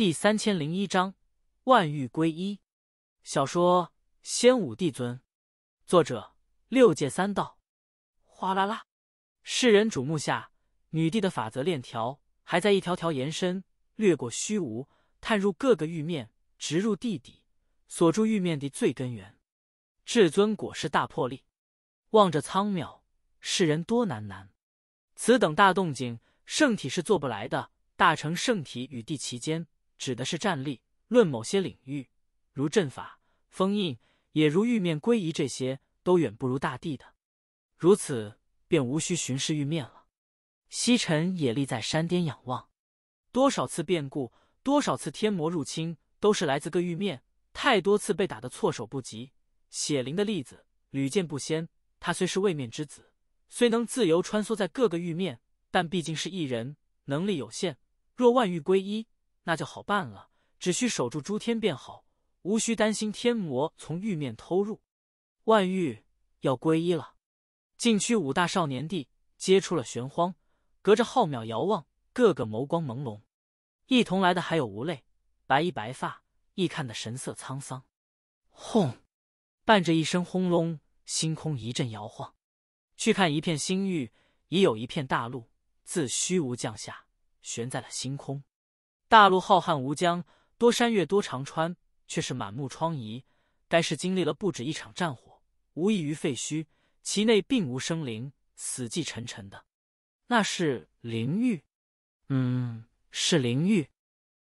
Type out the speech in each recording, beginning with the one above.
第三千零一章万玉归一。小说《仙武帝尊》，作者六界三道。哗啦啦，世人瞩目下，女帝的法则链条还在一条条延伸，掠过虚无，探入各个玉面，直入地底，锁住玉面的最根源。至尊果是大破力。望着苍渺，世人多喃喃：此等大动静，圣体是做不来的。大成圣体与地其间。指的是战力，论某些领域，如阵法、封印，也如玉面归一，这些都远不如大地的。如此，便无需巡视玉面了。西沉也立在山巅仰望，多少次变故，多少次天魔入侵，都是来自各玉面，太多次被打得措手不及。血灵的例子屡见不鲜。他虽是位面之子，虽能自由穿梭在各个玉面，但毕竟是一人，能力有限。若万玉归一。那就好办了，只需守住诸天便好，无需担心天魔从玉面偷入。万玉要皈依了。禁区五大少年帝皆出了玄荒，隔着浩渺遥望，个个眸光朦胧。一同来的还有无泪，白衣白发，一看的神色沧桑。轰！伴着一声轰隆，星空一阵摇晃。去看一片星域，已有一片大陆自虚无降下，悬在了星空。大陆浩瀚无疆，多山岳，多长川，却是满目疮痍，该是经历了不止一场战火，无异于废墟，其内并无生灵，死寂沉沉的。那是灵域，嗯，是灵域，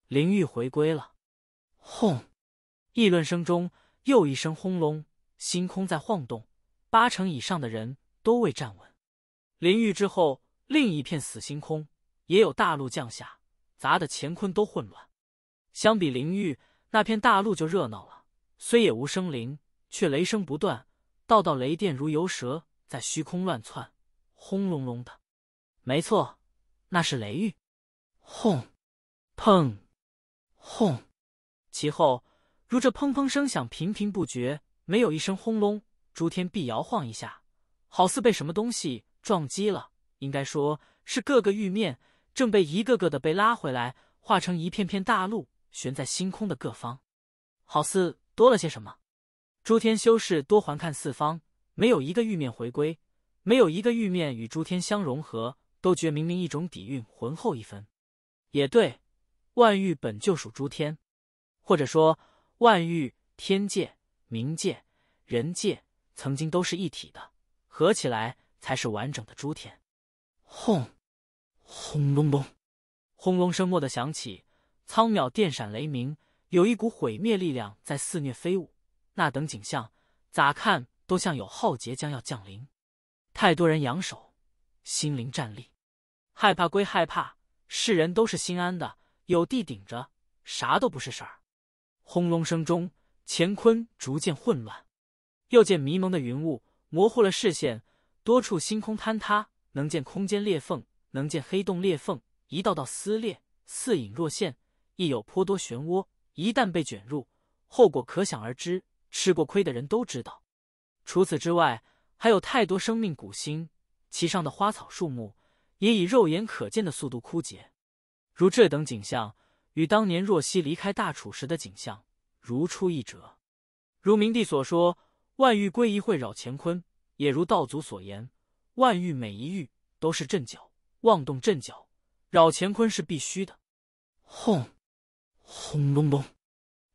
灵域回归了。轰！议论声中，又一声轰隆，星空在晃动，八成以上的人都未站稳。灵域之后，另一片死星空也有大陆降下。砸的乾坤都混乱，相比灵域那片大陆就热闹了。虽也无生灵，却雷声不断，道道雷电如游蛇在虚空乱窜，轰隆隆的。没错，那是雷域。轰，砰，轰，其后如这砰砰声响频频不绝，没有一声轰隆，诸天必摇晃一下，好似被什么东西撞击了。应该说是各个玉面。正被一个个的被拉回来，化成一片片大陆，悬在星空的各方，好似多了些什么。诸天修士多环看四方，没有一个玉面回归，没有一个玉面与诸天相融合，都觉明明一种底蕴浑厚一分。也对，万玉本就属诸天，或者说，万玉天界、冥界、人界曾经都是一体的，合起来才是完整的诸天。轰！轰隆隆，轰隆声蓦地响起，苍渺电闪雷鸣，有一股毁灭力量在肆虐飞舞。那等景象，咋看都像有浩劫将要降临。太多人扬手，心灵战栗，害怕归害怕，世人都是心安的，有地顶着，啥都不是事儿。轰隆声中，乾坤逐渐混乱，又见迷蒙的云雾模糊了视线，多处星空坍塌，能见空间裂缝。能见黑洞裂缝，一道道撕裂，似隐若现；亦有颇多漩涡，一旦被卷入，后果可想而知。吃过亏的人都知道。除此之外，还有太多生命古星，其上的花草树木也以肉眼可见的速度枯竭。如这等景象，与当年若曦离开大楚时的景象如出一辙。如明帝所说：“万玉归一，会扰乾坤。”也如道祖所言：“万玉每一玉都是阵脚。”妄动阵脚，扰乾坤是必须的。轰，轰隆隆，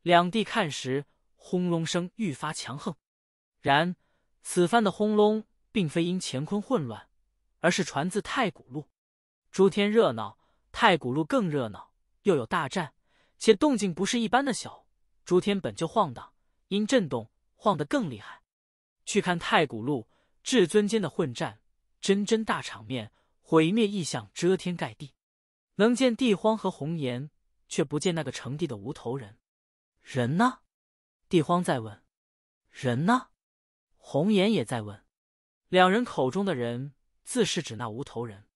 两地看时，轰隆声愈发强横。然此番的轰隆，并非因乾坤混乱，而是传自太古路。诸天热闹，太古路更热闹，又有大战，且动静不是一般的小。诸天本就晃荡，因震动晃得更厉害。去看太古路至尊间的混战，真真大场面。毁灭异象遮天盖地，能见帝荒和红颜，却不见那个成帝的无头人。人呢？帝荒在问。人呢？红颜也在问。两人口中的人，自是指那无头人。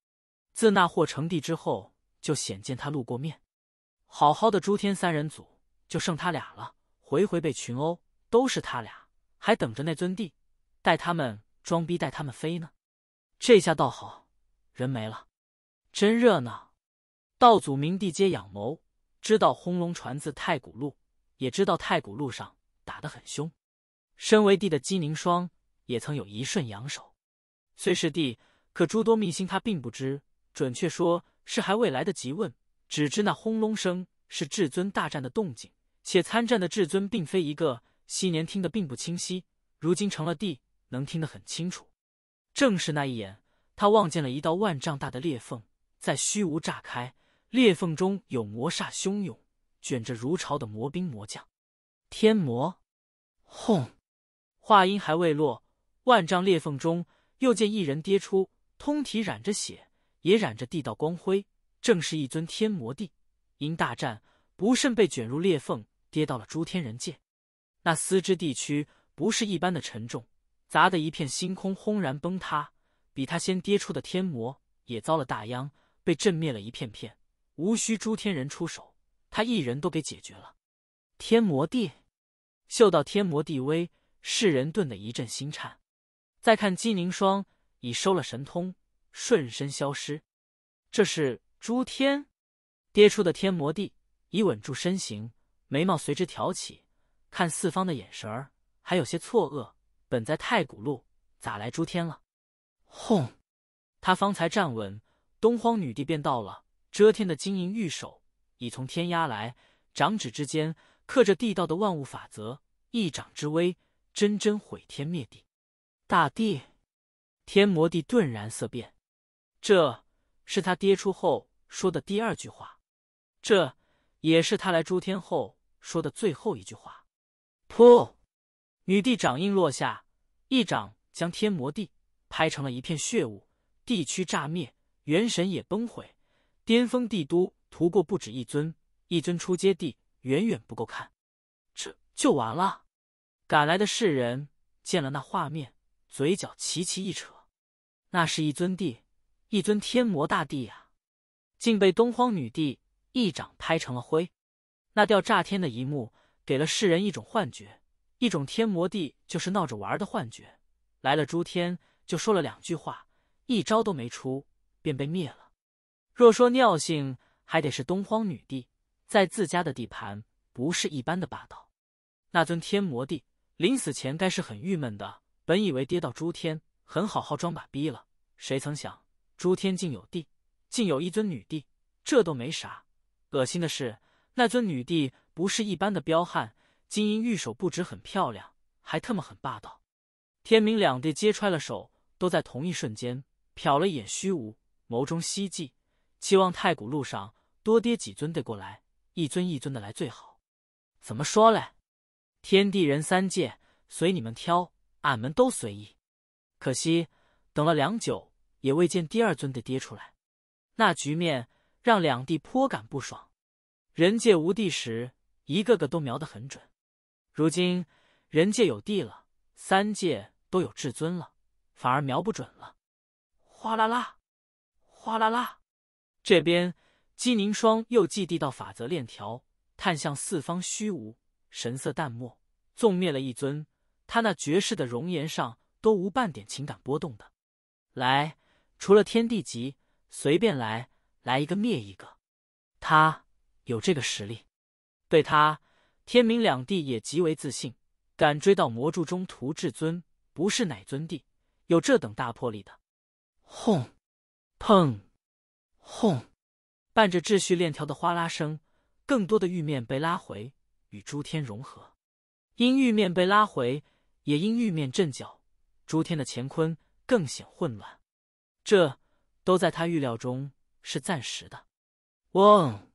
自那祸成帝之后，就鲜见他露过面。好好的诸天三人组，就剩他俩了。回回被群殴，都是他俩。还等着那尊帝带他们装逼，带他们飞呢。这下倒好。人没了，真热闹。道祖、明帝皆仰眸，知道轰隆传自太古路，也知道太古路上打得很凶。身为帝的姬凝霜也曾有一瞬扬手，虽是帝，可诸多秘辛他并不知，准确说是还未来得及问。只知那轰隆声是至尊大战的动静，且参战的至尊并非一个。昔年听得并不清晰，如今成了帝，能听得很清楚。正是那一眼。他望见了一道万丈大的裂缝在虚无炸开，裂缝中有魔煞汹涌，卷着如潮的魔兵魔将。天魔，轰！话音还未落，万丈裂缝中又见一人跌出，通体染着血，也染着地道光辉，正是一尊天魔帝。因大战不慎被卷入裂缝，跌到了诸天人界。那司之地区不是一般的沉重，砸得一片星空轰然崩塌。比他先跌出的天魔也遭了大殃，被震灭了一片片。无需诸天人出手，他一人都给解决了。天魔帝，嗅到天魔帝威，世人顿的一阵心颤。再看姬凝霜，已收了神通，瞬身消失。这是诸天跌出的天魔帝，已稳住身形，眉毛随之挑起，看四方的眼神儿还有些错愕。本在太古路，咋来诸天了？轰！他方才站稳，东荒女帝便到了，遮天的金银玉手已从天压来，掌指之间刻着地道的万物法则，一掌之威，真真毁天灭地。大地天魔帝顿然色变，这是他跌出后说的第二句话，这也是他来诸天后说的最后一句话。噗！女帝掌印落下，一掌将天魔帝。拍成了一片血雾，地区炸灭，元神也崩毁。巅峰帝都屠过不止一尊，一尊出阶帝远远不够看，这就完了。赶来的世人见了那画面，嘴角齐齐一扯。那是一尊帝，一尊天魔大帝呀，竟被东荒女帝一掌拍成了灰。那掉炸天的一幕，给了世人一种幻觉，一种天魔帝就是闹着玩的幻觉。来了诸天。就说了两句话，一招都没出，便被灭了。若说尿性，还得是东荒女帝，在自家的地盘，不是一般的霸道。那尊天魔帝临死前该是很郁闷的，本以为跌到诸天，很好好装把逼了，谁曾想诸天竟有帝，竟有一尊女帝。这都没啥恶心的是，那尊女帝不是一般的彪悍，金银玉手不止很漂亮，还特么很霸道。天明两帝皆揣了手。都在同一瞬间瞟了一眼虚无，眸中希冀，期望太古路上多跌几尊的过来，一尊一尊的来最好。怎么说嘞？天地人三界随你们挑，俺们都随意。可惜等了良久，也未见第二尊的跌出来。那局面让两地颇感不爽。人界无地时，一个个都瞄得很准；如今人界有地了，三界都有至尊了。反而瞄不准了，哗啦啦，哗啦啦！这边姬凝霜又祭地道法则链条，探向四方虚无，神色淡漠，纵灭了一尊。他那绝世的容颜上都无半点情感波动的。来，除了天地级，随便来，来一个灭一个。他有这个实力，对他天明两地也极为自信，敢追到魔柱中途至尊，不是乃尊帝。有这等大魄力的，轰，砰，轰，伴着秩序链条的哗啦声，更多的玉面被拉回，与诸天融合。因玉面被拉回，也因玉面阵脚，诸天的乾坤更显混乱。这都在他预料中，是暂时的。嗡，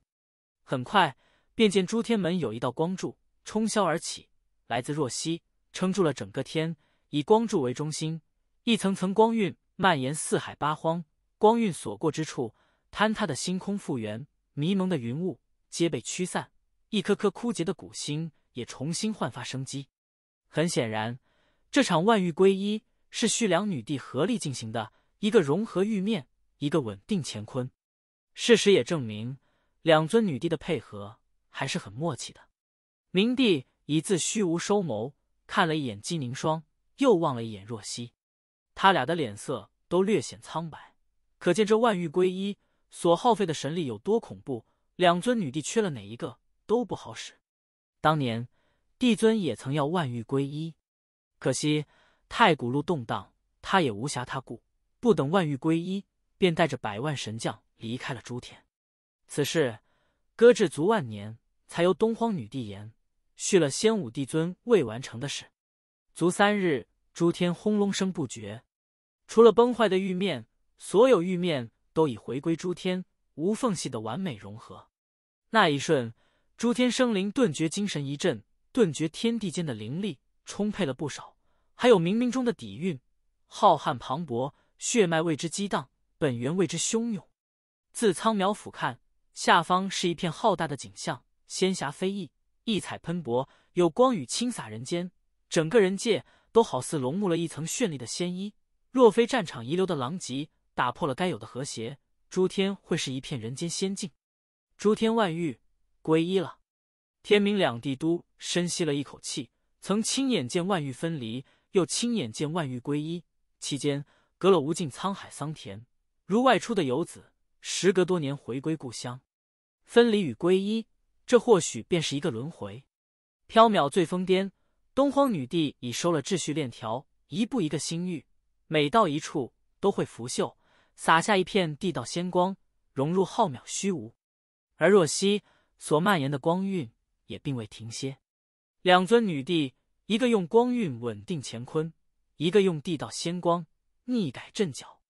很快便见诸天门有一道光柱冲霄而起，来自若曦，撑住了整个天。以光柱为中心。一层层光晕蔓延四海八荒，光晕所过之处，坍塌的星空复原，迷蒙的云雾皆被驱散，一颗颗枯竭的古星也重新焕发生机。很显然，这场万玉归一是虚良女帝合力进行的，一个融合玉面，一个稳定乾坤。事实也证明，两尊女帝的配合还是很默契的。明帝以自虚无收眸，看了一眼姬凝霜，又望了一眼若曦。他俩的脸色都略显苍白，可见这万玉归一所耗费的神力有多恐怖。两尊女帝缺了哪一个都不好使。当年帝尊也曾要万玉归一，可惜太古路动荡，他也无暇他顾。不等万玉归一，便带着百万神将离开了诸天。此事搁置足万年，才由东荒女帝言续了先武帝尊未完成的事。足三日，诸天轰隆声不绝。除了崩坏的玉面，所有玉面都已回归诸天，无缝隙的完美融合。那一瞬，诸天生灵顿觉精神一振，顿觉天地间的灵力充沛了不少，还有冥冥中的底蕴，浩瀚磅礴，血脉为之激荡，本源为之汹涌。自苍渺俯瞰下方，是一片浩大的景象，仙霞飞溢，异彩喷薄，有光雨倾洒人间，整个人界都好似笼目了一层绚丽的仙衣。若非战场遗留的狼藉打破了该有的和谐，诸天会是一片人间仙境。诸天万域归一了。天明两帝都深吸了一口气，曾亲眼见万域分离，又亲眼见万域归一，期间隔了无尽沧海桑田，如外出的游子，时隔多年回归故乡。分离与归一，这或许便是一个轮回。缥缈醉疯癫，东荒女帝已收了秩序链条，一步一个星域。每到一处，都会拂袖洒下一片地道仙光，融入浩渺虚无。而若曦所蔓延的光晕也并未停歇。两尊女帝，一个用光晕稳定乾坤，一个用地道仙光逆改阵脚。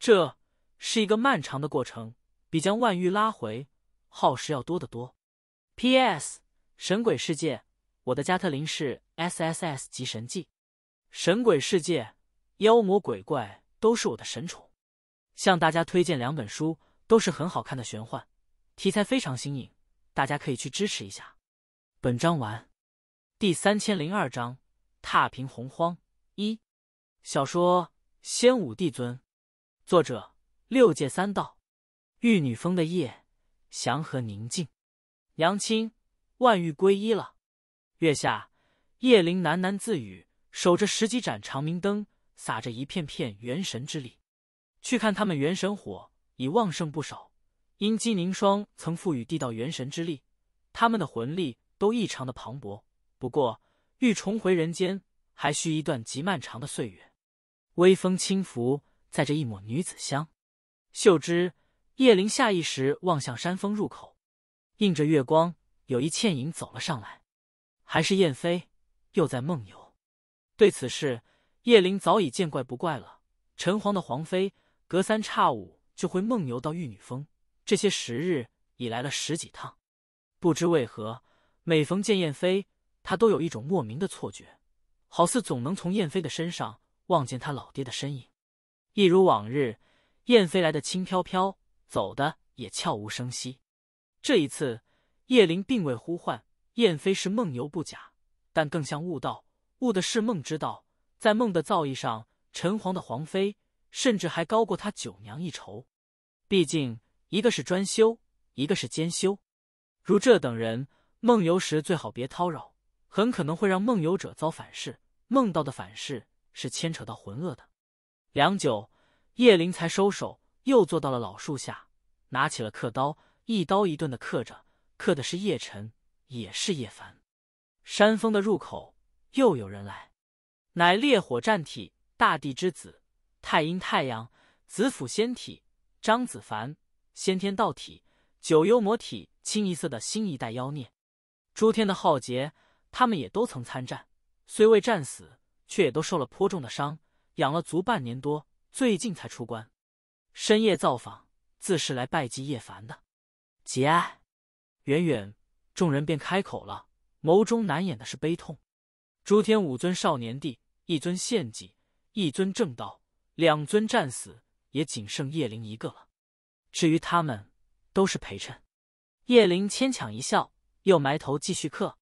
这是一个漫长的过程，比将万玉拉回耗时要多得多。P.S. 神鬼世界，我的加特林是 S.S.S 级神技。神鬼世界。妖魔鬼怪都是我的神宠，向大家推荐两本书，都是很好看的玄幻，题材非常新颖，大家可以去支持一下。本章完。第三千零二章：踏平洪荒一。小说《仙武帝尊》，作者：六界三道。玉女峰的夜，祥和宁静。娘亲，万玉归一了。月下，叶灵喃喃自语，守着十几盏长明灯。撒着一片片元神之力，去看他们元神火已旺盛不少。阴姬凝霜曾赋予地道元神之力，他们的魂力都异常的磅礴。不过，欲重回人间，还需一段极漫长的岁月。微风轻拂，载着一抹女子香。秀芝、叶灵下意识望向山峰入口，映着月光，有一倩影走了上来。还是燕飞又在梦游？对此事。叶灵早已见怪不怪了。陈皇的皇妃隔三差五就会梦游到玉女峰，这些时日已来了十几趟。不知为何，每逢见燕飞，他都有一种莫名的错觉，好似总能从燕飞的身上望见他老爹的身影。一如往日，燕飞来的轻飘飘，走的也悄无声息。这一次，叶灵并未呼唤燕飞，是梦游不假，但更像悟道，悟的是梦之道。在梦的造诣上，陈皇的皇妃甚至还高过他九娘一筹。毕竟一个是专修，一个是兼修。如这等人梦游时，最好别叨扰，很可能会让梦游者遭反噬。梦到的反噬是牵扯到魂恶的。良久，叶灵才收手，又坐到了老树下，拿起了刻刀，一刀一顿的刻着，刻的是叶辰，也是叶凡。山峰的入口又有人来。乃烈火战体、大地之子、太阴太阳、紫府仙体、张子凡、先天道体、九幽魔体，清一色的新一代妖孽。诸天的浩劫，他们也都曾参战，虽未战死，却也都受了颇重的伤，养了足半年多，最近才出关。深夜造访，自是来拜祭叶凡的，节哀。远远，众人便开口了，眸中难掩的是悲痛。诸天武尊少年帝。一尊献祭，一尊正道，两尊战死，也仅剩叶灵一个了。至于他们，都是陪衬。叶灵牵强一笑，又埋头继续刻。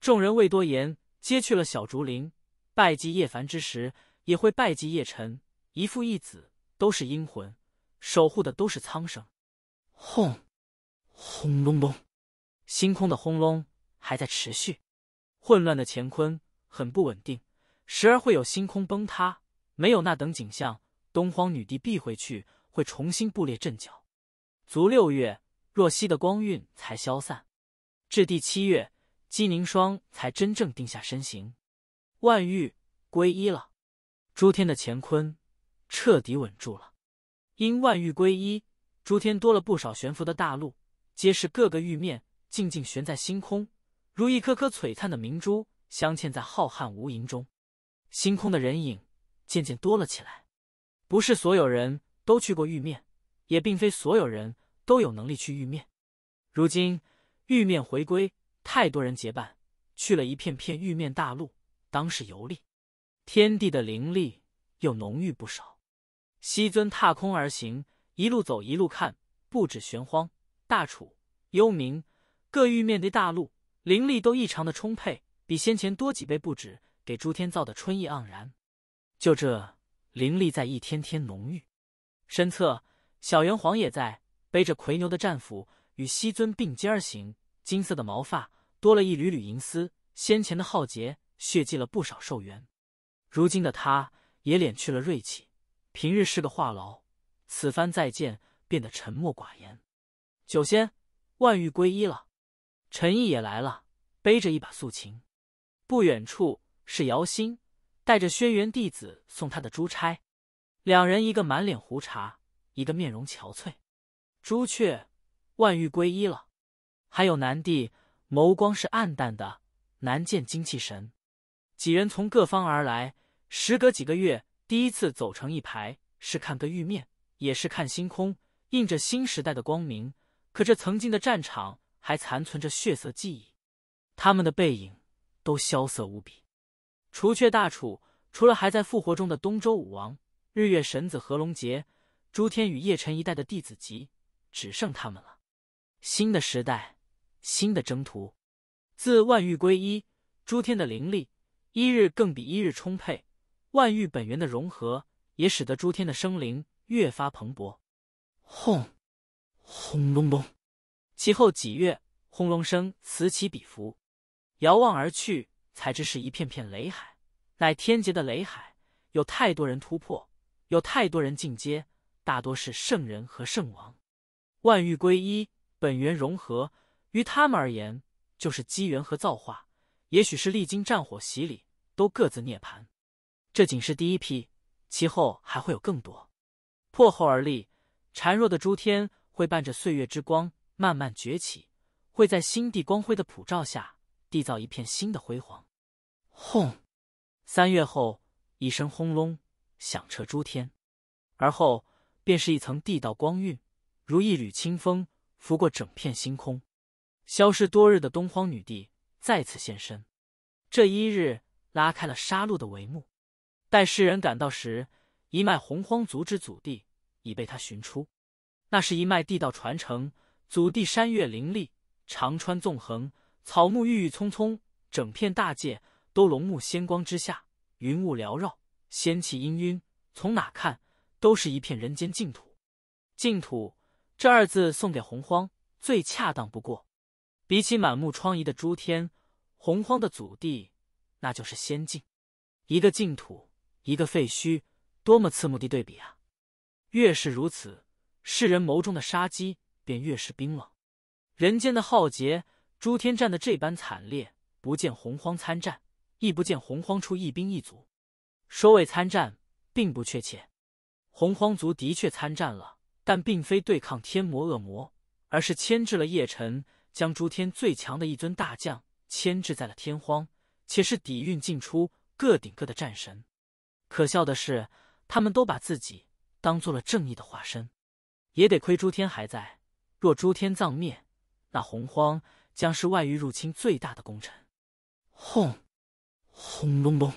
众人未多言，皆去了小竹林拜祭叶凡之时，也会拜祭叶辰。一父一子，都是阴魂，守护的都是苍生。轰！轰隆隆，星空的轰隆还在持续，混乱的乾坤很不稳定。时而会有星空崩塌，没有那等景象，东荒女帝避回去，会重新布列阵脚。足六月，若曦的光晕才消散，至第七月，姬凝霜才真正定下身形，万玉归一了，诸天的乾坤彻底稳住了。因万玉归一，诸天多了不少悬浮的大陆，皆是各个玉面静静悬在星空，如一颗颗璀璨的明珠，镶嵌在浩瀚无垠中。星空的人影渐渐多了起来，不是所有人都去过玉面，也并非所有人都有能力去玉面。如今玉面回归，太多人结伴去了一片片玉面大陆，当是游历。天地的灵力又浓郁不少。西尊踏空而行，一路走一路看，不止玄荒、大楚、幽冥各玉面的大陆，灵力都异常的充沛，比先前多几倍不止。给诸天造的春意盎然，就这灵力在一天天浓郁。身侧小圆皇也在背着夔牛的战斧，与西尊并肩而行。金色的毛发多了一缕缕银丝，先前的浩劫血祭了不少寿元，如今的他也敛去了锐气。平日是个话痨，此番再见变得沉默寡言。九仙万玉归一了，陈毅也来了，背着一把素琴。不远处。是姚兴带着轩辕弟子送他的朱钗，两人一个满脸胡茬，一个面容憔悴。朱雀万玉归一了，还有南帝眸光是暗淡的，难见精气神。几人从各方而来，时隔几个月第一次走成一排，是看个玉面，也是看星空映着新时代的光明。可这曾经的战场还残存着血色记忆，他们的背影都萧瑟无比。除却大楚，除了还在复活中的东周武王、日月神子何龙杰、诸天与叶辰一代的弟子级，只剩他们了。新的时代，新的征途。自万域归一，诸天的灵力一日更比一日充沛，万域本源的融合也使得诸天的生灵越发蓬勃。轰！轰隆隆，其后几月，轰隆声此起彼伏，遥望而去。才知是一片片雷海，乃天劫的雷海。有太多人突破，有太多人进阶，大多是圣人和圣王。万欲归一，本源融合，于他们而言就是机缘和造化。也许是历经战火洗礼，都各自涅槃。这仅是第一批，其后还会有更多。破后而立，孱弱的诸天会伴着岁月之光慢慢崛起，会在新地光辉的普照下缔造一片新的辉煌。轰！三月后，一声轰隆响彻诸天，而后便是一层地道光晕，如一缕清风拂过整片星空。消失多日的东荒女帝再次现身，这一日拉开了杀戮的帷幕。待世人赶到时，一脉洪荒族之祖地已被他寻出。那是一脉地道传承，祖地山岳林立，长川纵横，草木郁郁葱葱，整片大界。都龙目仙光之下，云雾缭绕，仙气氤氲，从哪看都是一片人间净土。净土这二字送给洪荒最恰当不过。比起满目疮痍的诸天，洪荒的祖地那就是仙境。一个净土，一个废墟，多么刺目的对比啊！越是如此，世人眸中的杀机便越是冰冷。人间的浩劫，诸天战的这般惨烈，不见洪荒参战。亦不见洪荒出一兵一卒，说为参战并不确切。洪荒族的确参战了，但并非对抗天魔恶魔，而是牵制了叶辰，将诸天最强的一尊大将牵制在了天荒，且是底蕴尽出各顶各的战神。可笑的是，他们都把自己当做了正义的化身。也得亏诸天还在，若诸天葬灭，那洪荒将是外域入侵最大的功臣。轰！轰隆隆，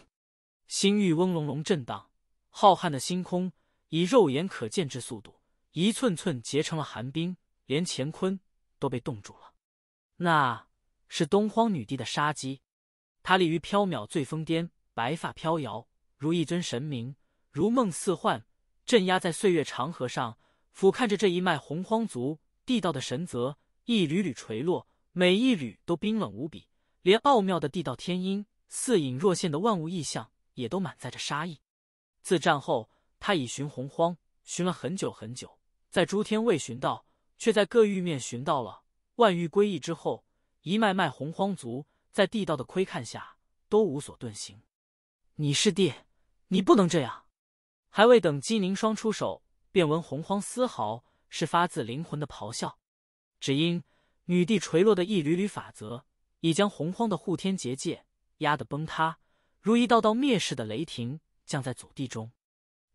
星域嗡隆隆震荡，浩瀚的星空以肉眼可见之速度，一寸寸结成了寒冰，连乾坤都被冻住了。那是东荒女帝的杀机。她立于缥缈醉峰巅，白发飘摇，如一尊神明，如梦似幻，镇压在岁月长河上，俯瞰着这一脉洪荒族。地道的神泽一缕缕垂落，每一缕都冰冷无比，连奥妙的地道天音。似隐若现的万物意象，也都满载着杀意。自战后，他已寻洪荒，寻了很久很久，在诸天未寻到，却在各域面寻到了。万域归一之后，一脉脉洪荒族在地道的窥看下，都无所遁形。你是帝，你不能这样！还未等姬凝霜出手，便闻洪荒丝毫是发自灵魂的咆哮。只因女帝垂落的一缕缕法则，已将洪荒的护天结界。压得崩塌，如一道道灭世的雷霆降在祖地中。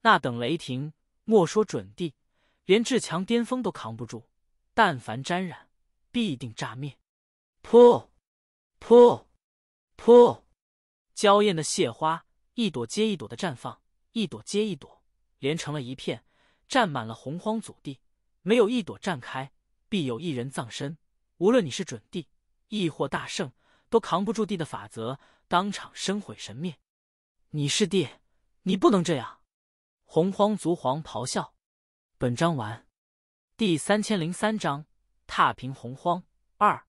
那等雷霆，莫说准地，连至强巅峰都扛不住。但凡沾染，必定炸灭。噗！噗！噗！娇艳的谢花一朵接一朵的绽放，一朵接一朵连成了一片，占满了洪荒祖地。没有一朵绽开，必有一人葬身。无论你是准地，亦或大圣，都扛不住地的法则。当场身毁神灭，你师弟，你不能这样！洪荒族皇咆哮。本章完。第三千零三章：踏平洪荒二。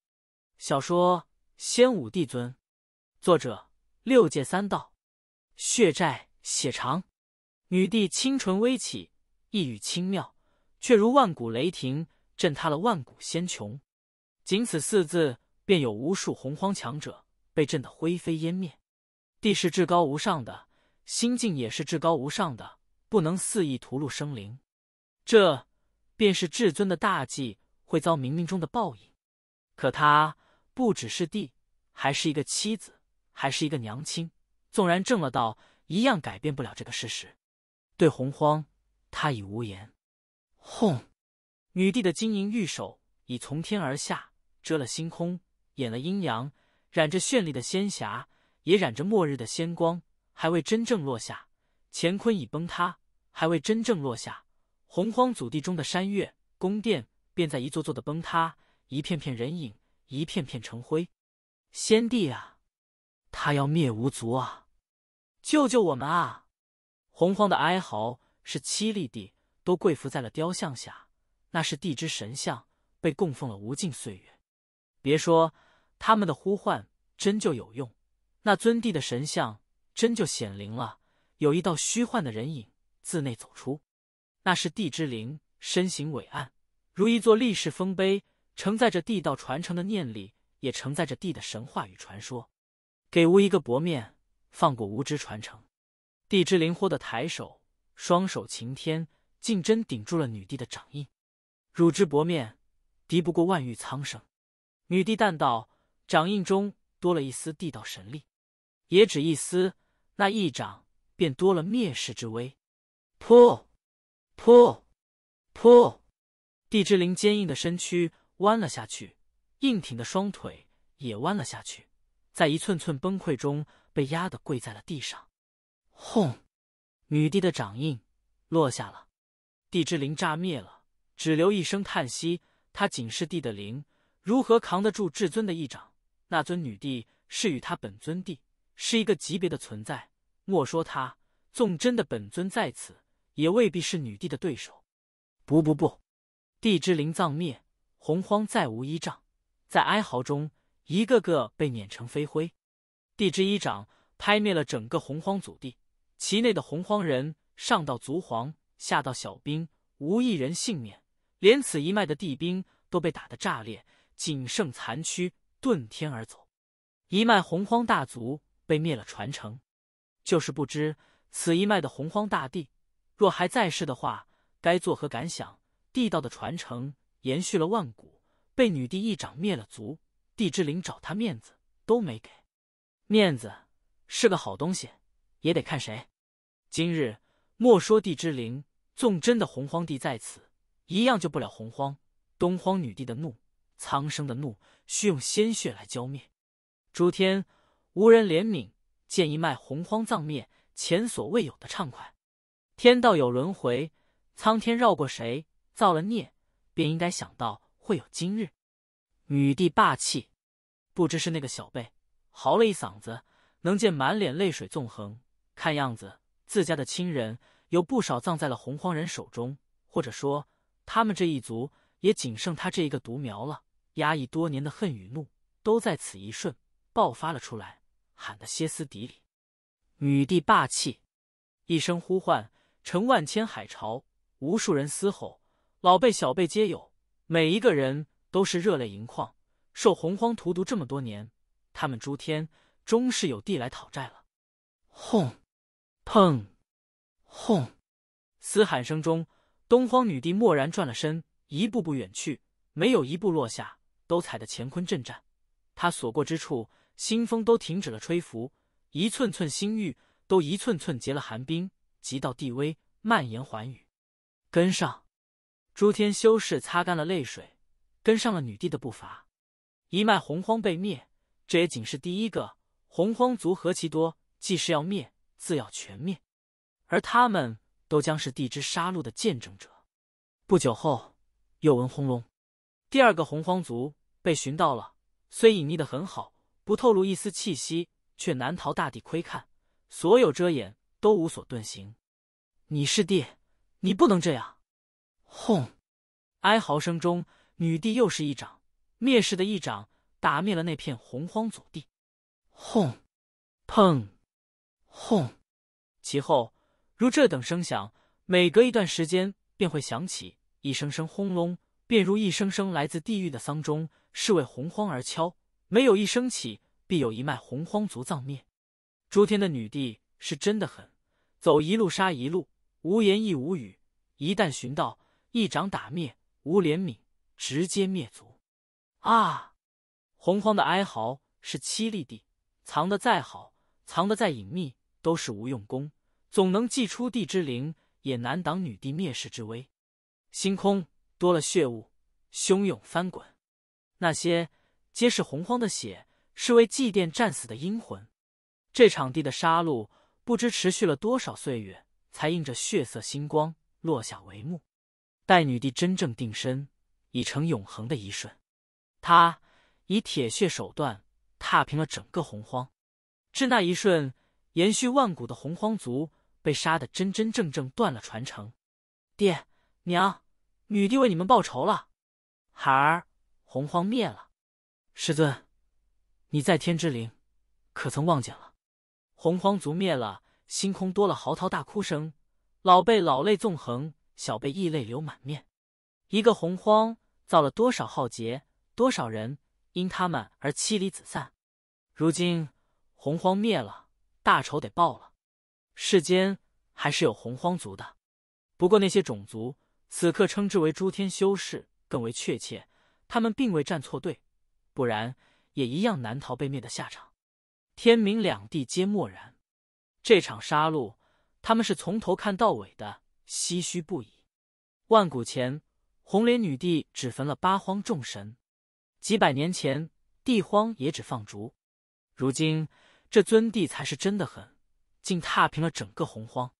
小说《仙武帝尊》，作者：六界三道。血债血偿。女帝清纯微启，一语轻妙，却如万古雷霆，震塌了万古仙穹。仅此四字，便有无数洪荒强者。被震得灰飞烟灭，地是至高无上的，心境也是至高无上的，不能肆意屠戮生灵，这便是至尊的大忌，会遭冥冥中的报应。可他不只是帝，还是一个妻子，还是一个娘亲，纵然正了道，一样改变不了这个事实。对洪荒，他已无言。轰！女帝的金银玉手已从天而下，遮了星空，掩了阴阳。染着绚丽的仙霞，也染着末日的仙光。还未真正落下，乾坤已崩塌；还未真正落下，洪荒祖地中的山岳、宫殿便在一座座的崩塌，一片片人影，一片片成灰。先帝啊，他要灭吾族啊！救救我们啊！洪荒的哀嚎是凄厉地都跪伏在了雕像下。那是帝之神像，被供奉了无尽岁月。别说。他们的呼唤真就有用，那尊帝的神像真就显灵了。有一道虚幻的人影自内走出，那是帝之灵，身形伟岸，如一座历史丰碑，承载着帝道传承的念力，也承载着帝的神话与传说。给吾一个薄面，放过吾之传承。帝之灵豁的抬手，双手擎天，竟真顶住了女帝的掌印。汝之薄面，敌不过万域苍生。女帝淡道。掌印中多了一丝地道神力，也只一丝，那一掌便多了灭世之威。噗！噗！噗！地之灵坚硬的身躯弯了下去，硬挺的双腿也弯了下去，在一寸寸崩溃中被压得跪在了地上。轰！女帝的掌印落下了，地之灵炸灭了，只留一声叹息。她仅是地的灵，如何扛得住至尊的一掌？那尊女帝是与他本尊帝是一个级别的存在，莫说他，纵真的本尊在此，也未必是女帝的对手。不不不，地之灵葬灭，洪荒再无依仗，在哀嚎中，一个个被碾成飞灰。地之一掌拍灭了整个洪荒祖地，其内的洪荒人，上到族皇，下到小兵，无一人幸免，连此一脉的地兵都被打得炸裂，仅剩残躯。遁天而走，一脉洪荒大族被灭了传承，就是不知此一脉的洪荒大帝若还在世的话，该作何感想？地道的传承延续了万古，被女帝一掌灭了族，地之灵找他面子都没给。面子是个好东西，也得看谁。今日莫说地之灵，纵真的洪荒帝在此，一样救不了洪荒。东荒女帝的怒。苍生的怒需用鲜血来浇灭，诸天无人怜悯，见一脉洪荒葬灭，前所未有的畅快。天道有轮回，苍天饶过谁？造了孽，便应该想到会有今日。女帝霸气，不知是那个小辈，嚎了一嗓子，能见满脸泪水纵横，看样子自家的亲人有不少葬在了洪荒人手中，或者说他们这一族也仅剩他这一个独苗了。压抑多年的恨与怒都在此一瞬爆发了出来，喊得歇斯底里。女帝霸气一声呼唤，成万千海潮，无数人嘶吼，老辈小辈皆有，每一个人都是热泪盈眶。受洪荒荼毒这么多年，他们诸天终是有地来讨债了。轰！砰！轰！嘶喊声中，东荒女帝蓦然转了身，一步步远去，没有一步落下。都踩得乾坤震战，他所过之处，新风都停止了吹拂，一寸寸新域都一寸寸结了寒冰，极道地威蔓延寰宇。跟上！诸天修士擦干了泪水，跟上了女帝的步伐。一脉洪荒被灭，这也仅是第一个。洪荒族何其多，既是要灭，自要全灭，而他们都将是地之杀戮的见证者。不久后，又闻轰隆。第二个洪荒族被寻到了，虽隐匿的很好，不透露一丝气息，却难逃大地窥看。所有遮掩都无所遁形。你是帝，你不能这样！轰！哀嚎声中，女帝又是一掌，灭世的一掌，打灭了那片洪荒祖地。轰！砰！轰！其后如这等声响，每隔一段时间便会响起一声声轰隆。便如一声声来自地狱的丧钟，是为洪荒而敲。没有一声起，必有一脉洪荒族葬灭。诸天的女帝是真的狠，走一路杀一路，无言亦无语。一旦寻到，一掌打灭，无怜悯，直接灭族。啊！洪荒的哀嚎是凄厉地，藏得再好，藏得再隐秘，都是无用功。总能祭出地之灵，也难挡女帝灭世之威。星空。多了血雾，汹涌翻滚，那些皆是洪荒的血，是为祭奠战死的英魂。这场地的杀戮不知持续了多少岁月，才映着血色星光落下帷幕。待女帝真正定身，已成永恒的一瞬，她以铁血手段踏平了整个洪荒。至那一瞬，延续万古的洪荒族被杀的真真正正断了传承。爹娘。女帝为你们报仇了，孩儿，洪荒灭了，师尊，你在天之灵，可曾望见了？洪荒族灭了，星空多了嚎啕大哭声，老辈老泪纵横，小辈亦泪流满面。一个洪荒造了多少浩劫？多少人因他们而妻离子散？如今洪荒灭了，大仇得报了。世间还是有洪荒族的，不过那些种族。此刻称之为诸天修士更为确切，他们并未站错队，不然也一样难逃被灭的下场。天明，两地皆默然。这场杀戮，他们是从头看到尾的，唏嘘不已。万古前，红莲女帝只焚了八荒众神；几百年前，帝荒也只放逐。如今，这尊帝才是真的狠，竟踏平了整个洪荒。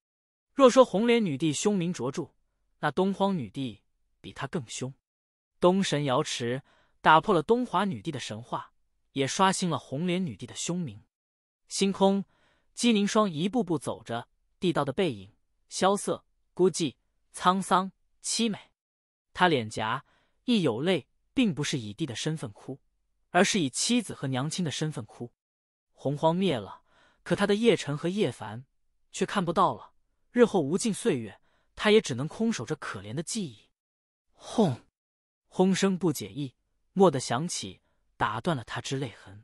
若说红莲女帝凶名卓著，那东荒女帝比她更凶，东神瑶池打破了东华女帝的神话，也刷新了红莲女帝的凶名。星空，姬宁霜一步步走着，地道的背影，萧瑟、孤寂、沧桑、凄美。他脸颊亦有泪，并不是以帝的身份哭，而是以妻子和娘亲的身份哭。洪荒灭了，可他的叶辰和叶凡却看不到了，日后无尽岁月。他也只能空守着可怜的记忆，轰，轰声不解意，蓦地响起，打断了他之泪痕。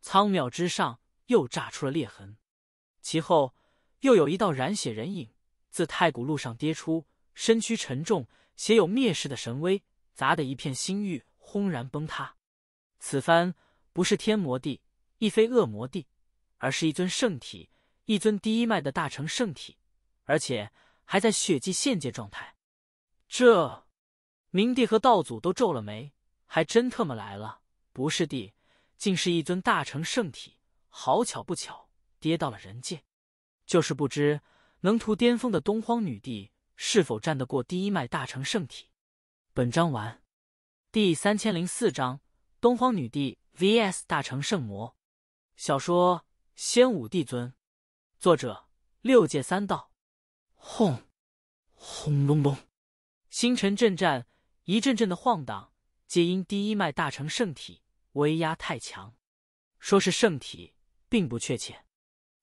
苍渺之上又炸出了裂痕，其后又有一道染血人影自太古路上跌出，身躯沉重，携有灭世的神威，砸得一片星域轰然崩塌。此番不是天魔帝，亦非恶魔帝，而是一尊圣体，一尊第一脉的大成圣体，而且。还在血祭献界状态，这明帝和道祖都皱了眉，还真特么来了！不是帝，竟是一尊大成圣体。好巧不巧，跌到了人界。就是不知能屠巅峰的东荒女帝，是否战得过第一脉大成圣体？本章完，第三千零四章：东荒女帝 vs 大成圣魔。小说《仙武帝尊》，作者：六界三道。轰！轰隆隆，星辰震颤，一阵阵的晃荡，皆因第一脉大成圣体威压太强。说是圣体，并不确切，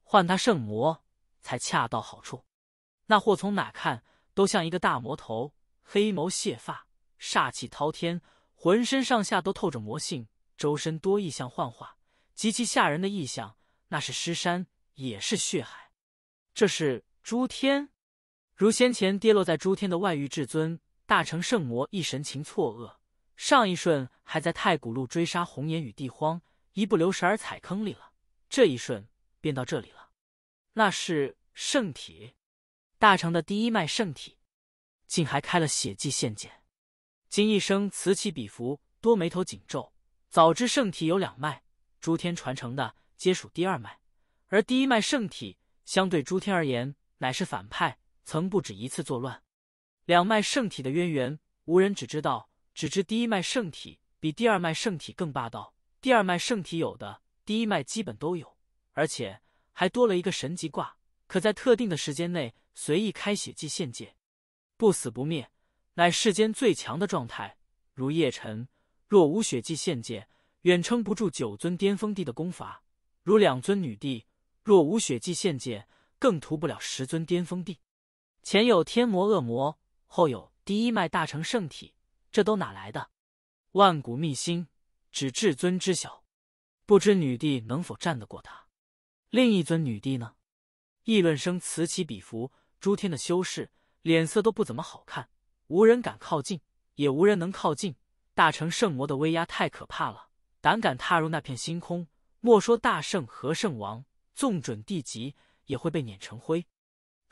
换他圣魔才恰到好处。那货从哪看都像一个大魔头，黑眸泄发，煞气滔天，浑身上下都透着魔性，周身多异象幻化，极其吓人的异象。那是尸山，也是血海，这是诸天。如先前跌落在诸天的外域至尊大成圣魔，一神情错愕。上一瞬还在太古路追杀红颜与帝荒，一不留神儿踩坑里了。这一瞬便到这里了。那是圣体，大成的第一脉圣体，竟还开了血祭献祭。金一生此起彼伏，多眉头紧皱。早知圣体有两脉，诸天传承的皆属第二脉，而第一脉圣体相对诸天而言，乃是反派。曾不止一次作乱，两脉圣体的渊源，无人只知道，只知第一脉圣体比第二脉圣体更霸道。第二脉圣体有的，第一脉基本都有，而且还多了一个神级挂，可在特定的时间内随意开血祭献界，不死不灭，乃世间最强的状态。如叶辰，若无血祭献界，远撑不住九尊巅峰帝的攻伐；如两尊女帝，若无血祭献界，更屠不了十尊巅峰帝。前有天魔恶魔，后有第一脉大成圣体，这都哪来的？万古秘心，只至尊知晓。不知女帝能否战得过他？另一尊女帝呢？议论声此起彼伏，诸天的修士脸色都不怎么好看，无人敢靠近，也无人能靠近。大成圣魔的威压太可怕了，胆敢踏入那片星空，莫说大圣和圣王，纵准地级也会被碾成灰。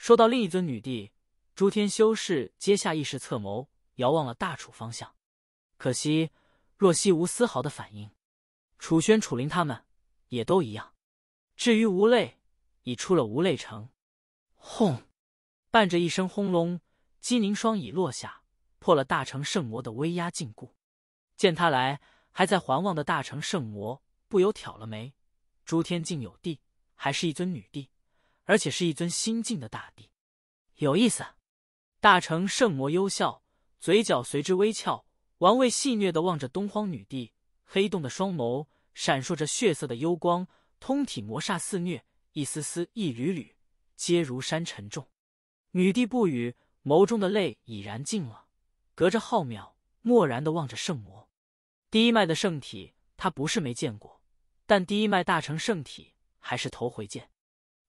说到另一尊女帝，诸天修士接下意识侧眸，遥望了大楚方向。可惜若曦无丝毫的反应，楚轩、楚灵他们也都一样。至于无泪，已出了无泪城。轰！伴着一声轰隆，姬宁霜已落下，破了大成圣魔的威压禁锢。见他来，还在环望的大成圣魔不由挑了眉：诸天竟有帝，还是一尊女帝。而且是一尊新晋的大帝，有意思。大成圣魔幽笑，嘴角随之微翘，玩味戏谑的望着东荒女帝。黑洞的双眸闪烁着血色的幽光，通体魔煞肆虐，一丝丝、一缕缕，皆如山沉重。女帝不语，眸中的泪已然尽了，隔着浩渺，漠然的望着圣魔。第一脉的圣体，他不是没见过，但第一脉大成圣体还是头回见。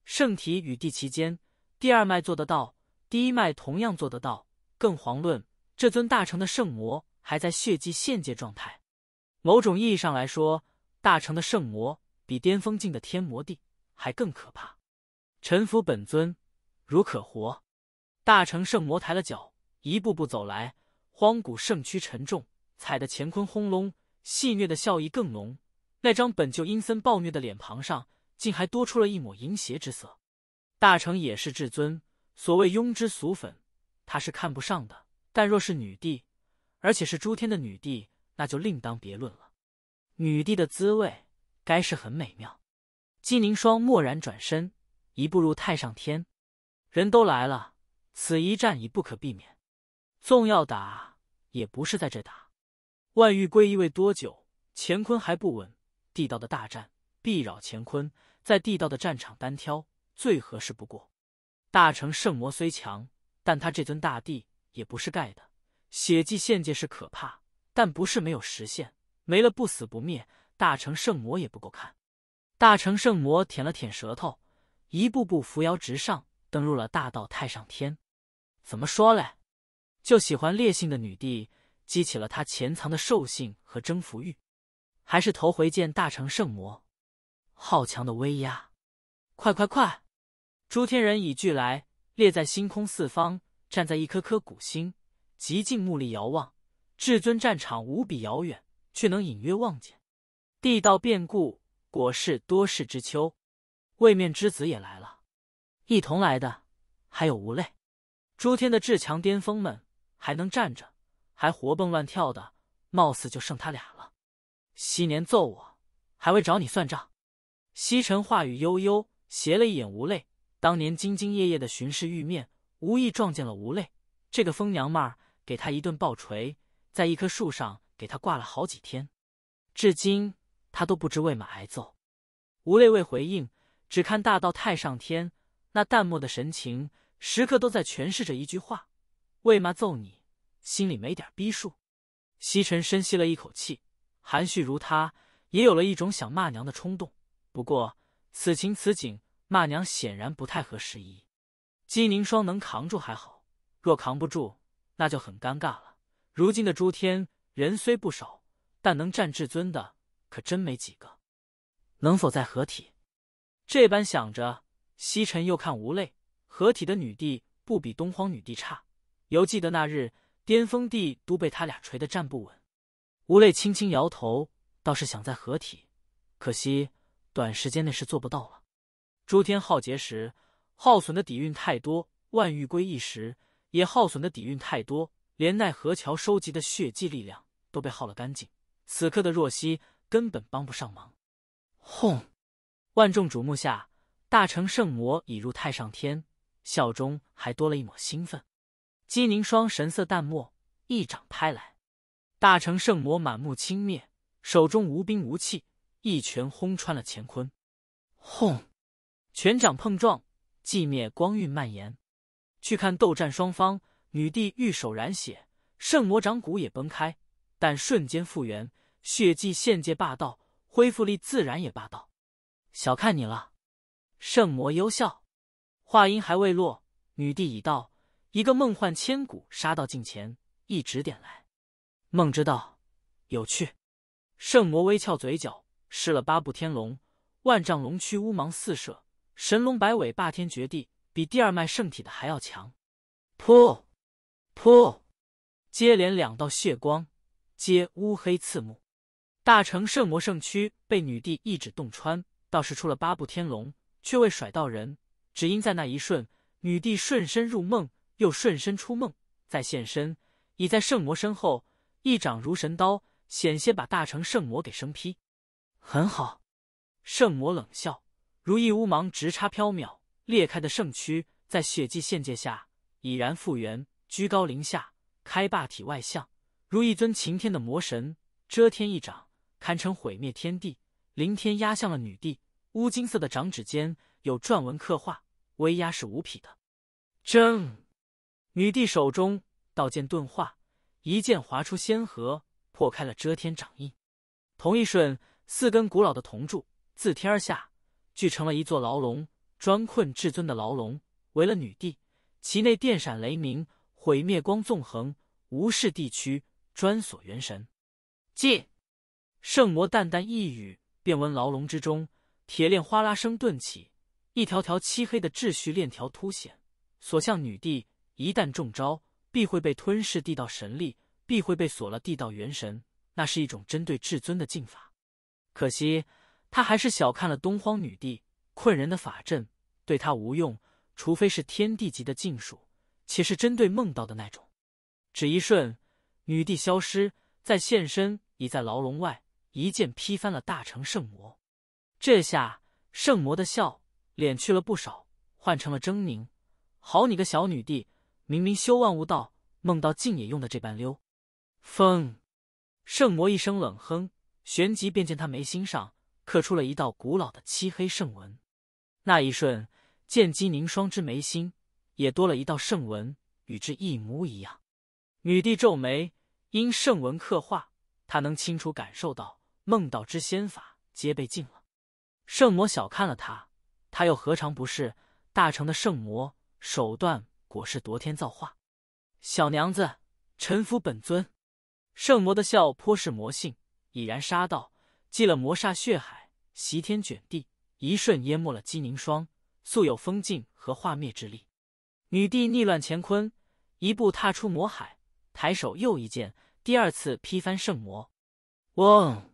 圣体与地其间，第二脉做得到，第一脉同样做得到，更遑论这尊大成的圣魔还在血迹现界状态。某种意义上来说，大成的圣魔比巅峰境的天魔帝还更可怕。臣服本尊，如可活。大成圣魔抬了脚，一步步走来，荒古圣躯沉重，踩得乾坤轰隆，戏谑的笑意更浓，那张本就阴森暴虐的脸庞上。竟还多出了一抹淫邪之色。大成也是至尊，所谓庸脂俗粉，他是看不上的。但若是女帝，而且是诸天的女帝，那就另当别论了。女帝的滋味，该是很美妙。金凝霜蓦然转身，一步入太上天。人都来了，此一战已不可避免。纵要打，也不是在这打。万玉归一位多久？乾坤还不稳，地道的大战必扰乾坤。在地道的战场单挑最合适不过。大成圣魔虽强，但他这尊大帝也不是盖的。血祭现界是可怕，但不是没有实现。没了不死不灭，大成圣魔也不够看。大成圣魔舔了舔舌头，一步步扶摇直上，登入了大道太上天。怎么说嘞？就喜欢烈性的女帝，激起了他潜藏的兽性和征服欲。还是头回见大成圣魔。好强的威压！快快快！诸天人已聚来，列在星空四方，站在一颗颗古星，极尽目力遥望。至尊战场无比遥远，却能隐约望见。地道变故，果是多事之秋。位面之子也来了，一同来的还有无泪。诸天的至强巅峰们还能站着，还活蹦乱跳的，貌似就剩他俩了。昔年揍我，还未找你算账。西沉话语悠悠，斜了一眼吴泪。当年兢兢业业的巡视玉面，无意撞见了吴泪这个疯娘们儿，给他一顿暴锤，在一棵树上给他挂了好几天，至今他都不知为嘛挨揍。吴泪未回应，只看大道太上天那淡漠的神情，时刻都在诠释着一句话：为嘛揍你？心里没点逼数？西沉深吸了一口气，含蓄如他，也有了一种想骂娘的冲动。不过此情此景，骂娘显然不太合时宜。姬凝霜能扛住还好，若扛不住，那就很尴尬了。如今的诸天人虽不少，但能占至尊的可真没几个。能否再合体？这般想着，西沉又看无泪。合体的女帝不比东荒女帝差，犹记得那日巅峰帝都被他俩锤得站不稳。无泪轻轻摇头，倒是想再合体，可惜。短时间内是做不到了。诸天浩劫时耗损的底蕴太多，万玉归一时也耗损的底蕴太多，连奈何桥收集的血迹力量都被耗了干净。此刻的若曦根本帮不上忙。轰！万众瞩目下，大成圣魔已入太上天，笑中还多了一抹兴奋。姬凝霜神色淡漠，一掌拍来。大成圣魔满目轻蔑，手中无兵无器。一拳轰穿了乾坤，轰！拳掌碰撞，寂灭光晕蔓延。去看斗战双方，女帝玉手染血，圣魔掌骨也崩开，但瞬间复原，血迹现界霸道，恢复力自然也霸道。小看你了，圣魔幽笑。话音还未落，女帝已到，一个梦幻千古杀到近前，一指点来。梦之道，有趣。圣魔微翘嘴角。失了八部天龙，万丈龙躯乌芒四射，神龙摆尾霸天绝地，比第二脉圣体的还要强。噗，噗，接连两道血光，皆乌黑刺目。大成圣魔圣躯被女帝一指洞穿，倒是出了八部天龙，却未甩到人。只因在那一瞬，女帝顺身入梦，又顺身出梦，再现身，已在圣魔身后，一掌如神刀，险些把大成圣魔给生劈。很好，圣魔冷笑，如意乌芒直插缥缈裂开的圣躯，在血迹献界下已然复原，居高临下，开霸体外象，如一尊擎天的魔神，遮天一掌，堪称毁灭天地。凌天压向了女帝，乌金色的掌指间有篆文刻画，威压是无匹的。正，女帝手中道剑顿化，一剑划出仙河，破开了遮天掌印，同一瞬。四根古老的铜柱自天而下聚成了一座牢笼，专困至尊的牢笼。为了女帝，其内电闪雷鸣，毁灭光纵横，无视地区，专锁元神。进圣魔淡淡一语，便闻牢笼之中铁链哗啦声顿起，一条条漆黑的秩序链条凸显，所向女帝。一旦中招，必会被吞噬地道神力，必会被锁了地道元神。那是一种针对至尊的禁法。可惜，他还是小看了东荒女帝困人的法阵，对他无用。除非是天地级的禁术，且是针对梦到的那种。只一瞬，女帝消失，再现身已在牢笼外，一剑劈翻了大成圣魔。这下，圣魔的笑脸去了不少，换成了狰狞。好你个小女帝，明明修万物道，梦到竟也用的这般溜。风，圣魔一声冷哼。旋即便见他眉心上刻出了一道古老的漆黑圣纹，那一瞬，剑姬凝霜之眉心也多了一道圣纹，与之一模一样。女帝皱眉，因圣纹刻画，她能清楚感受到梦道之仙法皆被禁了。圣魔小看了他，他又何尝不是大成的圣魔，手段果是夺天造化。小娘子，臣服本尊。圣魔的笑颇是魔性。已然杀到，祭了魔煞血海，席天卷地，一瞬淹没了姬凝霜。素有封禁和化灭之力，女帝逆乱乾坤，一步踏出魔海，抬手又一剑，第二次劈翻圣魔。嗡！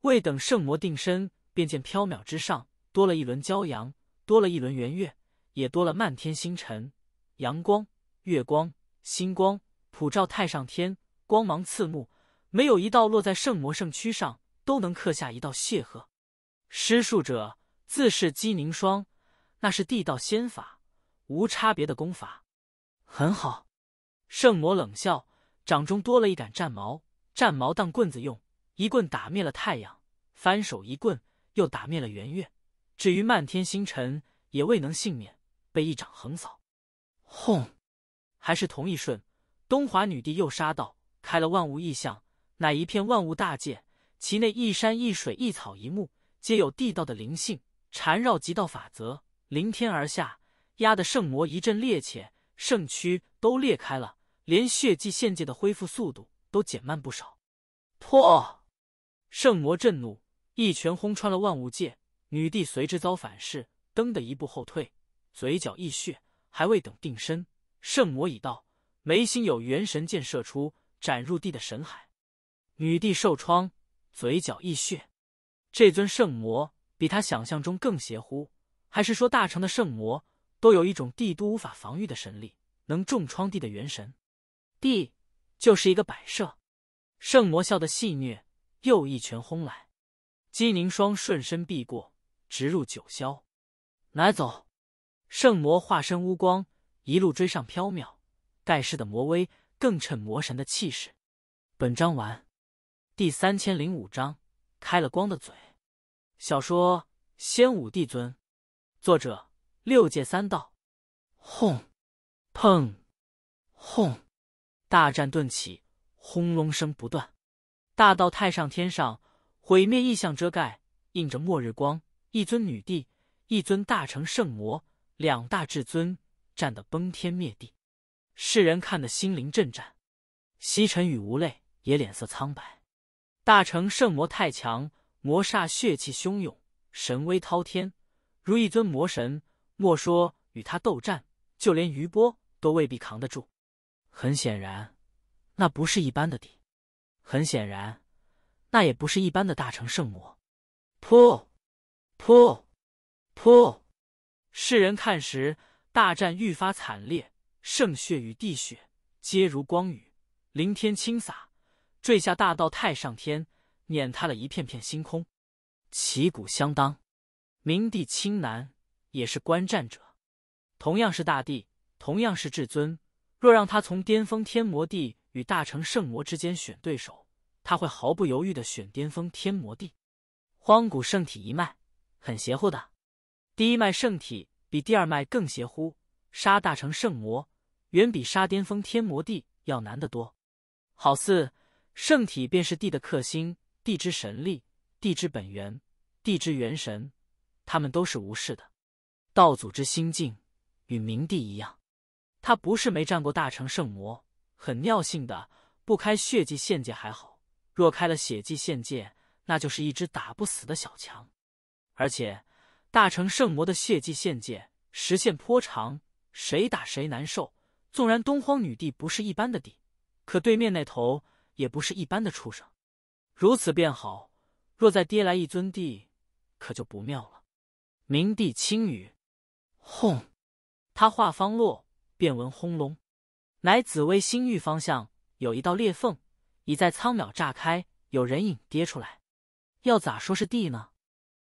未等圣魔定身，便见缥缈之上多了一轮骄阳，多了一轮圆月，也多了漫天星辰。阳光、月光、星光普照太上天，光芒刺目。没有一道落在圣魔圣躯上，都能刻下一道血痕。施术者自是积凝霜，那是地道仙法，无差别的功法。很好，圣魔冷笑，掌中多了一杆战矛，战矛当棍子用，一棍打灭了太阳，翻手一棍又打灭了圆月，至于漫天星辰也未能幸免，被一掌横扫。轰！还是同一瞬，东华女帝又杀到，开了万物异象。乃一片万物大界，其内一山一水一草一木皆有地道的灵性，缠绕极道法则，临天而下，压得圣魔一阵趔趄，圣躯都裂开了，连血迹现界的恢复速度都减慢不少。破！圣魔震怒，一拳轰穿了万物界，女帝随之遭反噬，蹬的一步后退，嘴角溢血，还未等定身，圣魔已到，眉心有元神箭射出，斩入地的神海。女帝受创，嘴角溢血。这尊圣魔比他想象中更邪乎，还是说大成的圣魔都有一种帝都无法防御的神力，能重创帝的元神？帝就是一个摆设。圣魔笑的戏谑，又一拳轰来。姬凝霜瞬身避过，直入九霄。拿走！圣魔化身乌光，一路追上飘渺，盖世的魔威更衬魔神的气势。本章完。第三千零五章开了光的嘴。小说《仙武帝尊》，作者六界三道。轰！砰！轰！大战顿起，轰隆声不断。大道太上天上，毁灭异象遮盖，映着末日光。一尊女帝，一尊大成圣魔，两大至尊战得崩天灭地，世人看得心灵震颤。西沉与无泪也脸色苍白。大成圣魔太强，魔煞血气汹涌，神威滔天，如一尊魔神。莫说与他斗战，就连余波都未必扛得住。很显然，那不是一般的地；很显然，那也不是一般的大成圣魔。噗！噗！噗！世人看时，大战愈发惨烈，圣血与地血皆如光雨，凌天倾洒。坠下大道太上天，碾塌了一片片星空。旗鼓相当，明帝青南也是观战者，同样是大帝，同样是至尊。若让他从巅峰天魔帝与大成圣魔之间选对手，他会毫不犹豫的选巅峰天魔帝。荒古圣体一脉很邪乎的，第一脉圣体比第二脉更邪乎，杀大成圣魔远比杀巅峰天魔帝要难得多，好似。圣体便是地的克星，地之神力，地之本源，地之元神，他们都是无视的。道祖之心境与明帝一样，他不是没战过大成圣魔，很尿性的，不开血祭献界还好，若开了血祭献界，那就是一只打不死的小强。而且大成圣魔的血祭献界时限颇长，谁打谁难受。纵然东荒女帝不是一般的帝，可对面那头。也不是一般的畜生，如此便好。若再跌来一尊地，可就不妙了。明帝轻语：“轰！”他话方落，便闻轰隆，乃紫薇星域方向有一道裂缝已在苍渺炸开，有人影跌出来。要咋说是地呢？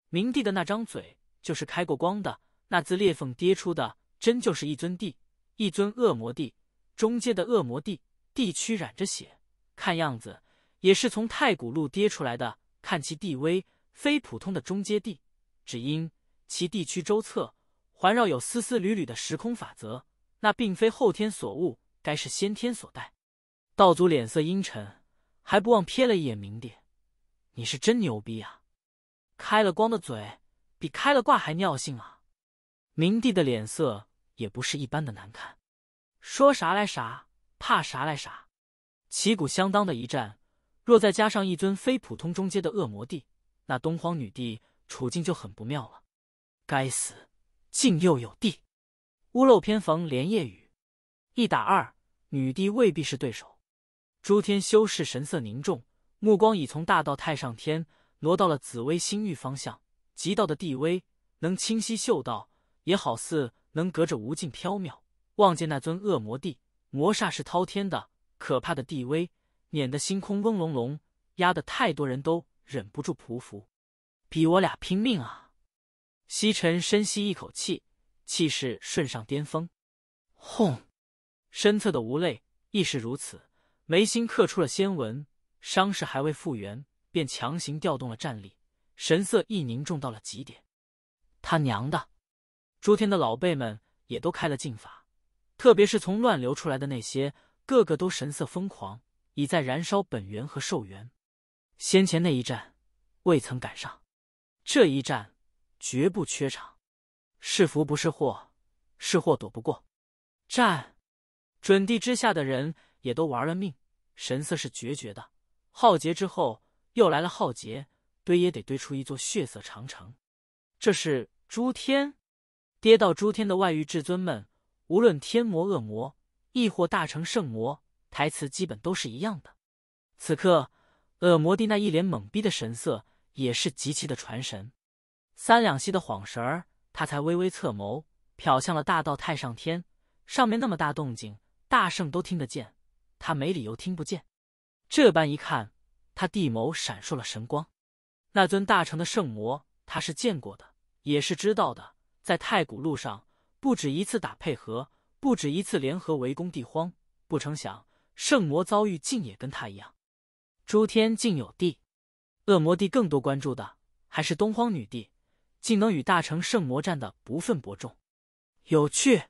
明帝的那张嘴就是开过光的，那自裂缝跌出的，真就是一尊地，一尊恶魔地，中阶的恶魔地，地躯染着血。看样子也是从太古路跌出来的，看其地位非普通的中阶地，只因其地区周侧环绕有丝丝缕缕的时空法则，那并非后天所悟，该是先天所带。道祖脸色阴沉，还不忘瞥了一眼明帝：“你是真牛逼啊，开了光的嘴比开了挂还尿性啊！”明帝的脸色也不是一般的难看，说啥来啥，怕啥来啥。旗鼓相当的一战，若再加上一尊非普通中阶的恶魔帝，那东荒女帝处境就很不妙了。该死，竟又有帝！屋漏偏逢连夜雨，一打二，女帝未必是对手。诸天修士神色凝重，目光已从大道太上天挪到了紫薇星域方向，极道的地威能清晰嗅到，也好似能隔着无尽缥缈望见那尊恶魔帝。魔煞是滔天的。可怕的地威，碾得星空嗡隆隆，压得太多人都忍不住匍匐，逼我俩拼命啊！西沉深吸一口气，气势顺上巅峰，轰！身侧的无泪亦是如此，眉心刻出了仙纹，伤势还未复原，便强行调动了战力，神色亦凝重到了极点。他娘的！诸天的老辈们也都开了禁法，特别是从乱流出来的那些。个个都神色疯狂，已在燃烧本源和寿元。先前那一战未曾赶上，这一战绝不缺场。是福不是祸，是祸躲不过。战，准地之下的人也都玩了命，神色是决绝的。浩劫之后又来了浩劫，堆也得堆出一座血色长城。这是诸天，跌到诸天的外域至尊们，无论天魔恶魔。亦或大成圣魔，台词基本都是一样的。此刻，恶魔帝那一脸懵逼的神色也是极其的传神。三两息的晃神儿，他才微微侧眸，瞟向了大道太上天。上面那么大动静，大圣都听得见，他没理由听不见。这般一看，他地眸闪烁了神光。那尊大成的圣魔，他是见过的，也是知道的，在太古路上不止一次打配合。不止一次联合围攻地荒，不成想圣魔遭遇竟也跟他一样。诸天竟有地，恶魔帝更多关注的还是东荒女帝，竟能与大成圣魔战的不分伯仲，有趣。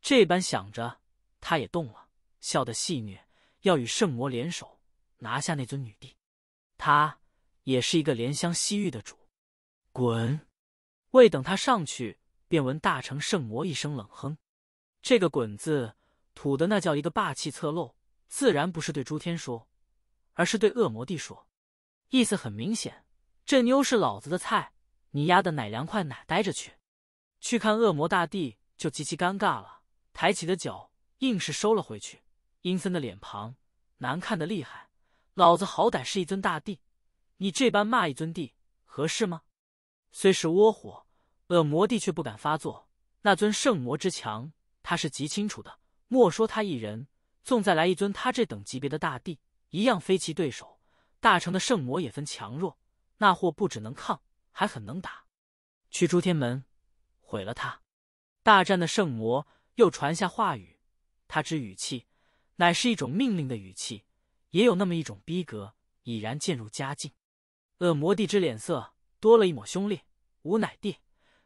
这般想着，他也动了，笑得戏谑，要与圣魔联手拿下那尊女帝。他也是一个怜香惜玉的主。滚！未等他上去，便闻大成圣魔一声冷哼。这个“滚”字吐的那叫一个霸气侧漏，自然不是对诸天说，而是对恶魔帝说。意思很明显，这妞是老子的菜，你丫的哪凉快哪待着去。去看恶魔大帝就极其尴尬了，抬起的脚硬是收了回去，阴森的脸庞难看的厉害。老子好歹是一尊大帝，你这般骂一尊帝合适吗？虽是窝火，恶魔帝却不敢发作。那尊圣魔之强。他是极清楚的，莫说他一人，纵再来一尊他这等级别的大帝，一样非其对手。大成的圣魔也分强弱，那货不只能抗，还很能打。去诸天门，毁了他！大战的圣魔又传下话语，他之语气，乃是一种命令的语气，也有那么一种逼格，已然渐入佳境。恶魔帝之脸色多了一抹凶烈，吾乃帝，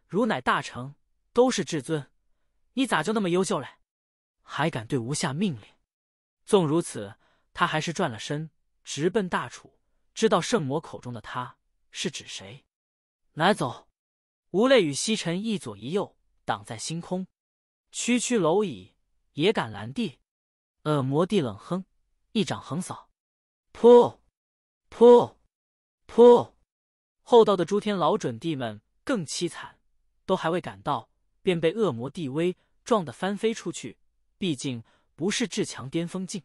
汝乃大成，都是至尊。你咋就那么优秀嘞？还敢对吴下命令？纵如此，他还是转了身，直奔大楚。知道圣魔口中的他是指谁？拿走！吴泪与西尘一左一右挡在星空。区区蝼蚁也敢拦地？恶魔帝冷哼，一掌横扫，噗！噗！噗！后道的诸天老准帝们更凄惨，都还未赶到，便被恶魔帝威。撞得翻飞出去，毕竟不是至强巅峰境，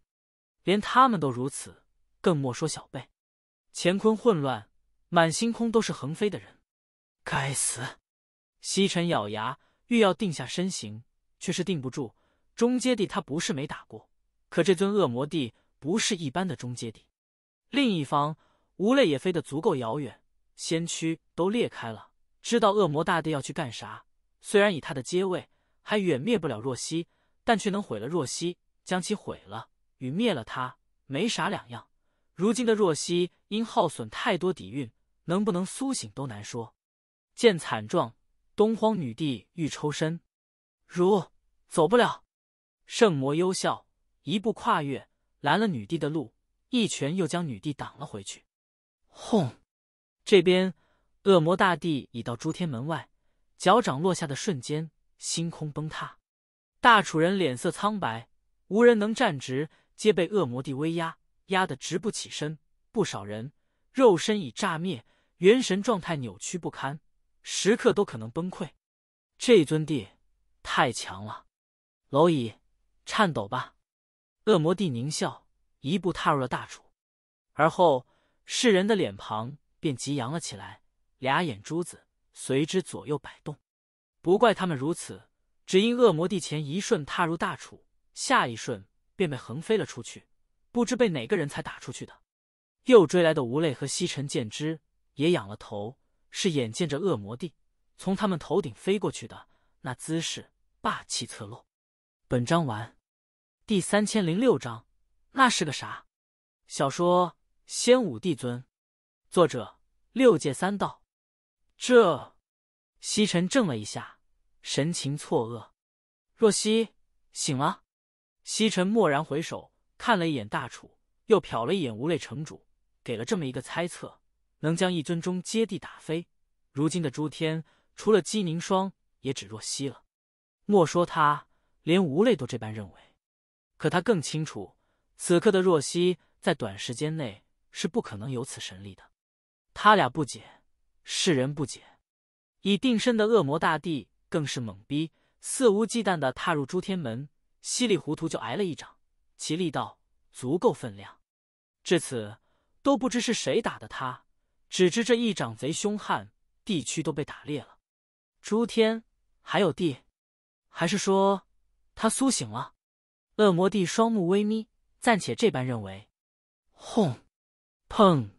连他们都如此，更莫说小辈。乾坤混乱，满星空都是横飞的人。该死！西尘咬牙，欲要定下身形，却是定不住。中阶地他不是没打过，可这尊恶魔帝不是一般的中阶地。另一方，吴泪也飞得足够遥远，仙躯都裂开了，知道恶魔大帝要去干啥。虽然以他的阶位。还远灭不了若曦，但却能毁了若曦，将其毁了，与灭了他没啥两样。如今的若曦因耗损太多底蕴，能不能苏醒都难说。见惨状，东荒女帝欲抽身，如走不了。圣魔幽笑，一步跨越，拦了女帝的路，一拳又将女帝挡了回去。轰！这边恶魔大帝已到诸天门外，脚掌落下的瞬间。星空崩塌，大楚人脸色苍白，无人能站直，皆被恶魔帝威压压得直不起身。不少人肉身已炸灭，元神状态扭曲不堪，时刻都可能崩溃。这尊帝太强了，蝼蚁颤抖吧！恶魔帝狞笑，一步踏入了大楚，而后世人的脸庞便极扬了起来，俩眼珠子随之左右摆动。不怪他们如此，只因恶魔帝前一瞬踏入大楚，下一瞬便被横飞了出去，不知被哪个人才打出去的。又追来的吴泪和西尘见之，也仰了头，是眼见着恶魔帝从他们头顶飞过去的，那姿势霸气侧漏。本章完，第三千零六章，那是个啥？小说《仙武帝尊》，作者六界三道。这西尘怔了一下。神情错愕，若曦醒了。西沉蓦然回首看了一眼大楚，又瞟了一眼无泪城主，给了这么一个猜测：能将一尊中接地打飞，如今的诸天除了姬凝霜，也只若曦了。莫说他，连无泪都这般认为。可他更清楚，此刻的若曦在短时间内是不可能有此神力的。他俩不解，世人不解，已定身的恶魔大帝。更是懵逼，肆无忌惮的踏入诸天门，稀里糊涂就挨了一掌，其力道足够分量。至此，都不知是谁打的他，只知这一掌贼凶悍，地区都被打裂了。诸天还有地，还是说他苏醒了？恶魔帝双目微眯，暂且这般认为。轰，砰，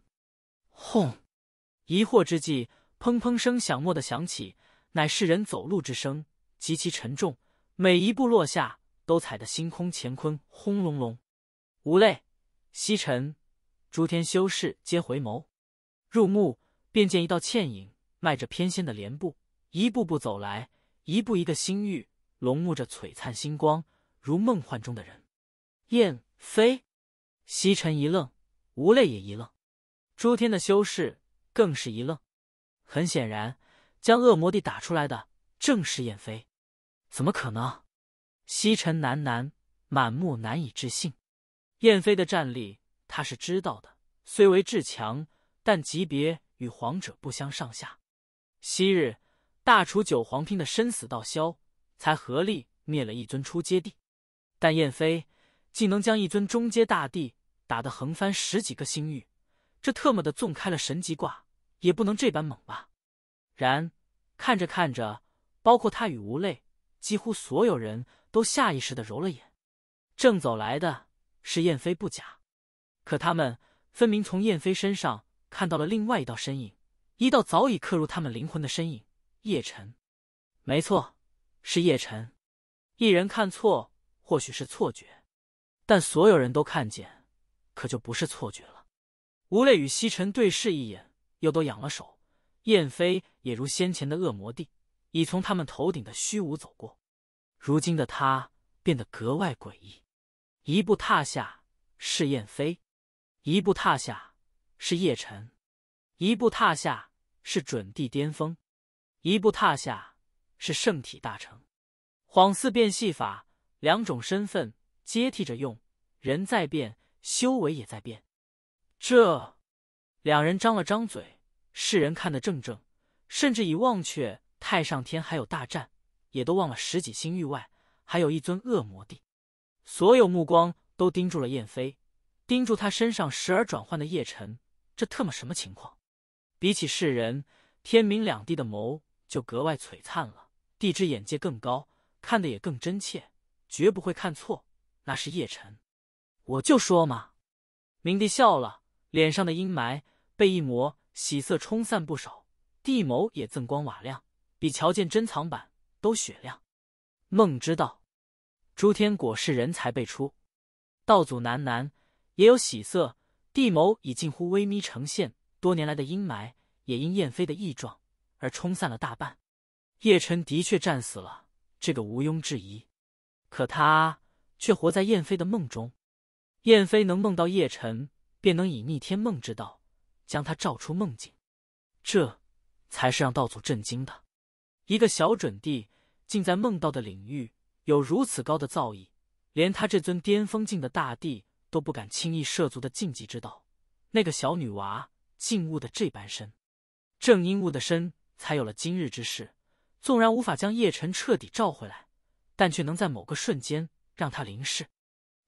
轰，疑惑之际，砰砰声响蓦的响起。乃是人走路之声，极其沉重，每一步落下都踩得星空乾坤轰隆隆。无泪，西沉，诸天修士皆回眸，入目便见一道倩影迈着翩跹的莲步，一步步走来，一步一个星域，笼目着璀璨星光，如梦幻中的人。燕飞，西沉一愣，无泪也一愣，诸天的修士更是一愣。很显然。将恶魔帝打出来的正是燕飞，怎么可能？西沉喃喃，满目难以置信。燕飞的战力他是知道的，虽为至强，但级别与皇者不相上下。昔日大楚九皇拼的生死道消，才合力灭了一尊初阶帝。但燕飞竟能将一尊中阶大帝打得横翻十几个星域，这特么的纵开了神级挂也不能这般猛吧？然。看着看着，包括他与吴磊，几乎所有人都下意识的揉了眼。正走来的是燕飞不假，可他们分明从燕飞身上看到了另外一道身影，一道早已刻入他们灵魂的身影——叶辰。没错，是叶辰。一人看错或许是错觉，但所有人都看见，可就不是错觉了。吴磊与西辰对视一眼，又都仰了手。燕飞也如先前的恶魔帝，已从他们头顶的虚无走过。如今的他变得格外诡异，一步踏下是燕飞，一步踏下是叶辰，一步踏下是准帝巅峰，一步踏下是圣体大成，恍似变戏法，两种身份接替着用，人在变，修为也在变。这两人张了张嘴。世人看得怔怔，甚至已忘却太上天还有大战，也都忘了十几星域外还有一尊恶魔帝。所有目光都盯住了燕飞，盯住他身上时而转换的叶辰，这特么什么情况？比起世人，天明两地的眸就格外璀璨了。帝之眼界更高，看得也更真切，绝不会看错。那是叶辰。我就说嘛。明帝笑了，脸上的阴霾被一抹。喜色冲散不少，地眸也锃光瓦亮，比瞧见珍藏版都雪亮。梦之道，诸天果是人才辈出。道祖喃喃，也有喜色。地眸已近乎微眯呈现，多年来的阴霾也因燕飞的异状而冲散了大半。叶辰的确战死了，这个毋庸置疑。可他却活在燕飞的梦中。燕飞能梦到叶辰，便能以逆天梦之道。将他召出梦境，这才是让道祖震惊的。一个小准帝，竟在梦道的领域有如此高的造诣，连他这尊巅峰境的大帝都不敢轻易涉足的禁忌之道，那个小女娃竟悟的这般深。正因悟的深，才有了今日之事。纵然无法将叶辰彻底召回来，但却能在某个瞬间让他临世。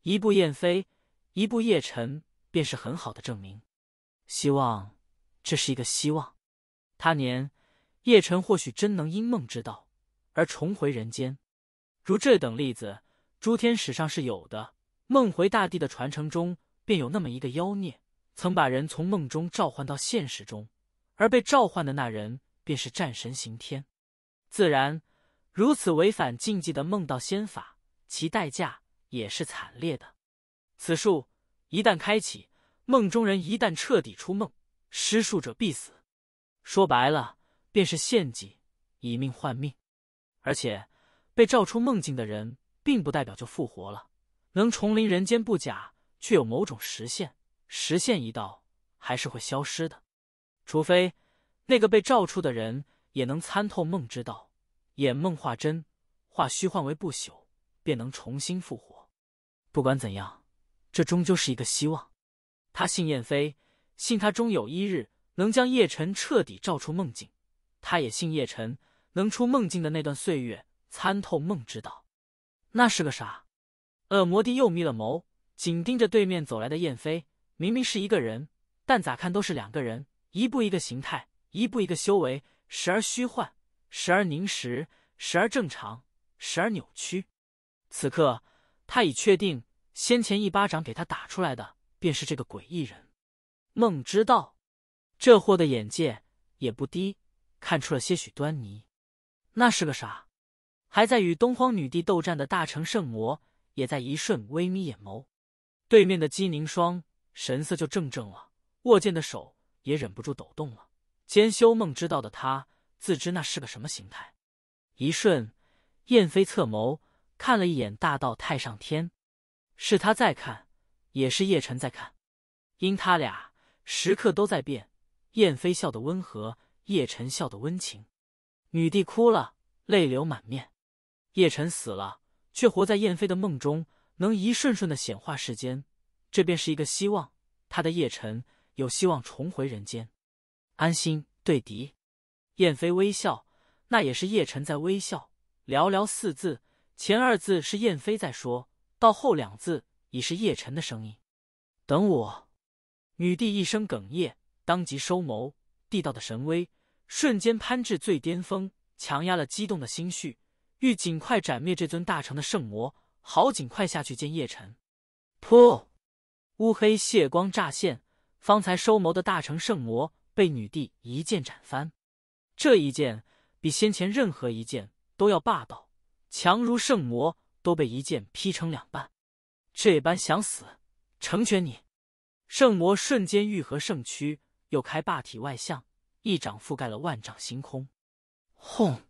一步燕飞，一步叶辰，便是很好的证明。希望，这是一个希望。他年叶辰或许真能因梦之道而重回人间。如这等例子，诸天史上是有的。梦回大地的传承中，便有那么一个妖孽，曾把人从梦中召唤到现实中，而被召唤的那人便是战神刑天。自然，如此违反禁忌的梦道仙法，其代价也是惨烈的。此术一旦开启。梦中人一旦彻底出梦，施术者必死。说白了，便是献祭，以命换命。而且，被召出梦境的人，并不代表就复活了。能重临人间不假，却有某种实现，实现一道，还是会消失的。除非那个被召出的人也能参透梦之道，演梦化真，化虚幻为不朽，便能重新复活。不管怎样，这终究是一个希望。他信燕飞，信他终有一日能将叶辰彻底照出梦境。他也信叶辰能出梦境的那段岁月，参透梦之道。那是个啥？恶魔帝又眯了眸，紧盯着对面走来的燕飞。明明是一个人，但咋看都是两个人。一步一个形态，一步一个修为，时而虚幻，时而凝实，时而正常，时而扭曲。此刻，他已确定先前一巴掌给他打出来的。便是这个诡异人，孟知道，这货的眼界也不低，看出了些许端倪。那是个啥？还在与东荒女帝斗战的大成圣魔，也在一瞬微眯眼眸。对面的姬凝霜神色就怔怔了，握剑的手也忍不住抖动了。兼修孟之道的他，自知那是个什么形态。一瞬，燕飞侧眸看了一眼大道太上天，是他再看。也是叶辰在看，因他俩时刻都在变。燕飞笑的温和，叶辰笑的温情。女帝哭了，泪流满面。叶辰死了，却活在燕飞的梦中，能一瞬瞬的显化世间，这便是一个希望。他的叶辰有希望重回人间，安心对敌。燕飞微笑，那也是叶辰在微笑。寥寥四字，前二字是燕飞在说到，后两字。已是叶辰的声音，等我。女帝一声哽咽，当即收眸，地道的神威瞬间攀至最巅峰，强压了激动的心绪，欲尽快斩灭这尊大成的圣魔，好尽快下去见叶辰。噗，乌黑血光乍现，方才收眸的大成圣魔被女帝一剑斩翻。这一剑比先前任何一剑都要霸道，强如圣魔都被一剑劈成两半。这般想死，成全你。圣魔瞬间愈合圣躯，又开霸体外象，一掌覆盖了万丈星空。轰！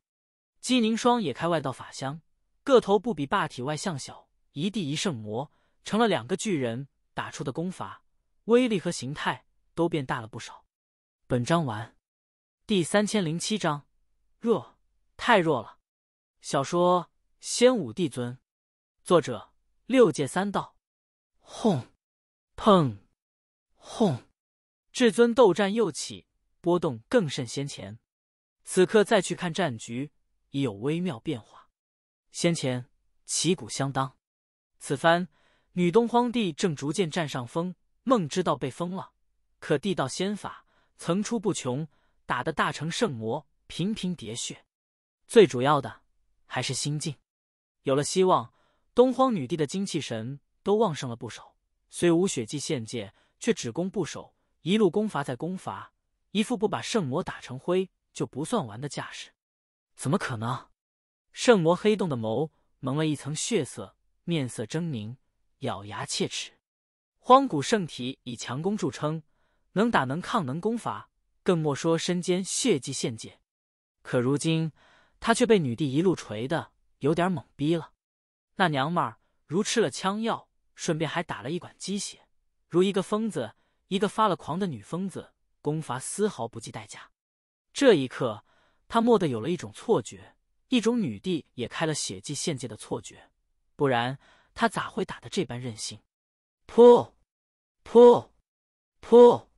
姬凝霜也开外道法相，个头不比霸体外象小，一地一圣魔成了两个巨人，打出的功法威力和形态都变大了不少。本章完。第三千零七章：弱，太弱了。小说《仙武帝尊》，作者。六界三道，轰，砰，轰，至尊斗战又起，波动更甚先前。此刻再去看战局，已有微妙变化。先前旗鼓相当，此番女东荒帝正逐渐占上风。梦之道被封了，可地道仙法层出不穷，打得大成圣魔频频喋血。最主要的还是心境，有了希望。东荒女帝的精气神都旺盛了不少，虽无血祭献界，却只攻不守，一路攻伐在攻伐，一副不把圣魔打成灰就不算完的架势。怎么可能？圣魔黑洞的眸蒙了一层血色，面色狰狞，咬牙切齿。荒古圣体以强攻著称，能打能抗能攻伐，更莫说身兼血祭献界。可如今他却被女帝一路锤的有点懵逼了。那娘们儿如吃了枪药，顺便还打了一管鸡血，如一个疯子，一个发了狂的女疯子，攻伐丝毫不计代价。这一刻，他蓦地有了一种错觉，一种女帝也开了血祭献界的错觉，不然她咋会打的这般任性？噗，噗，噗，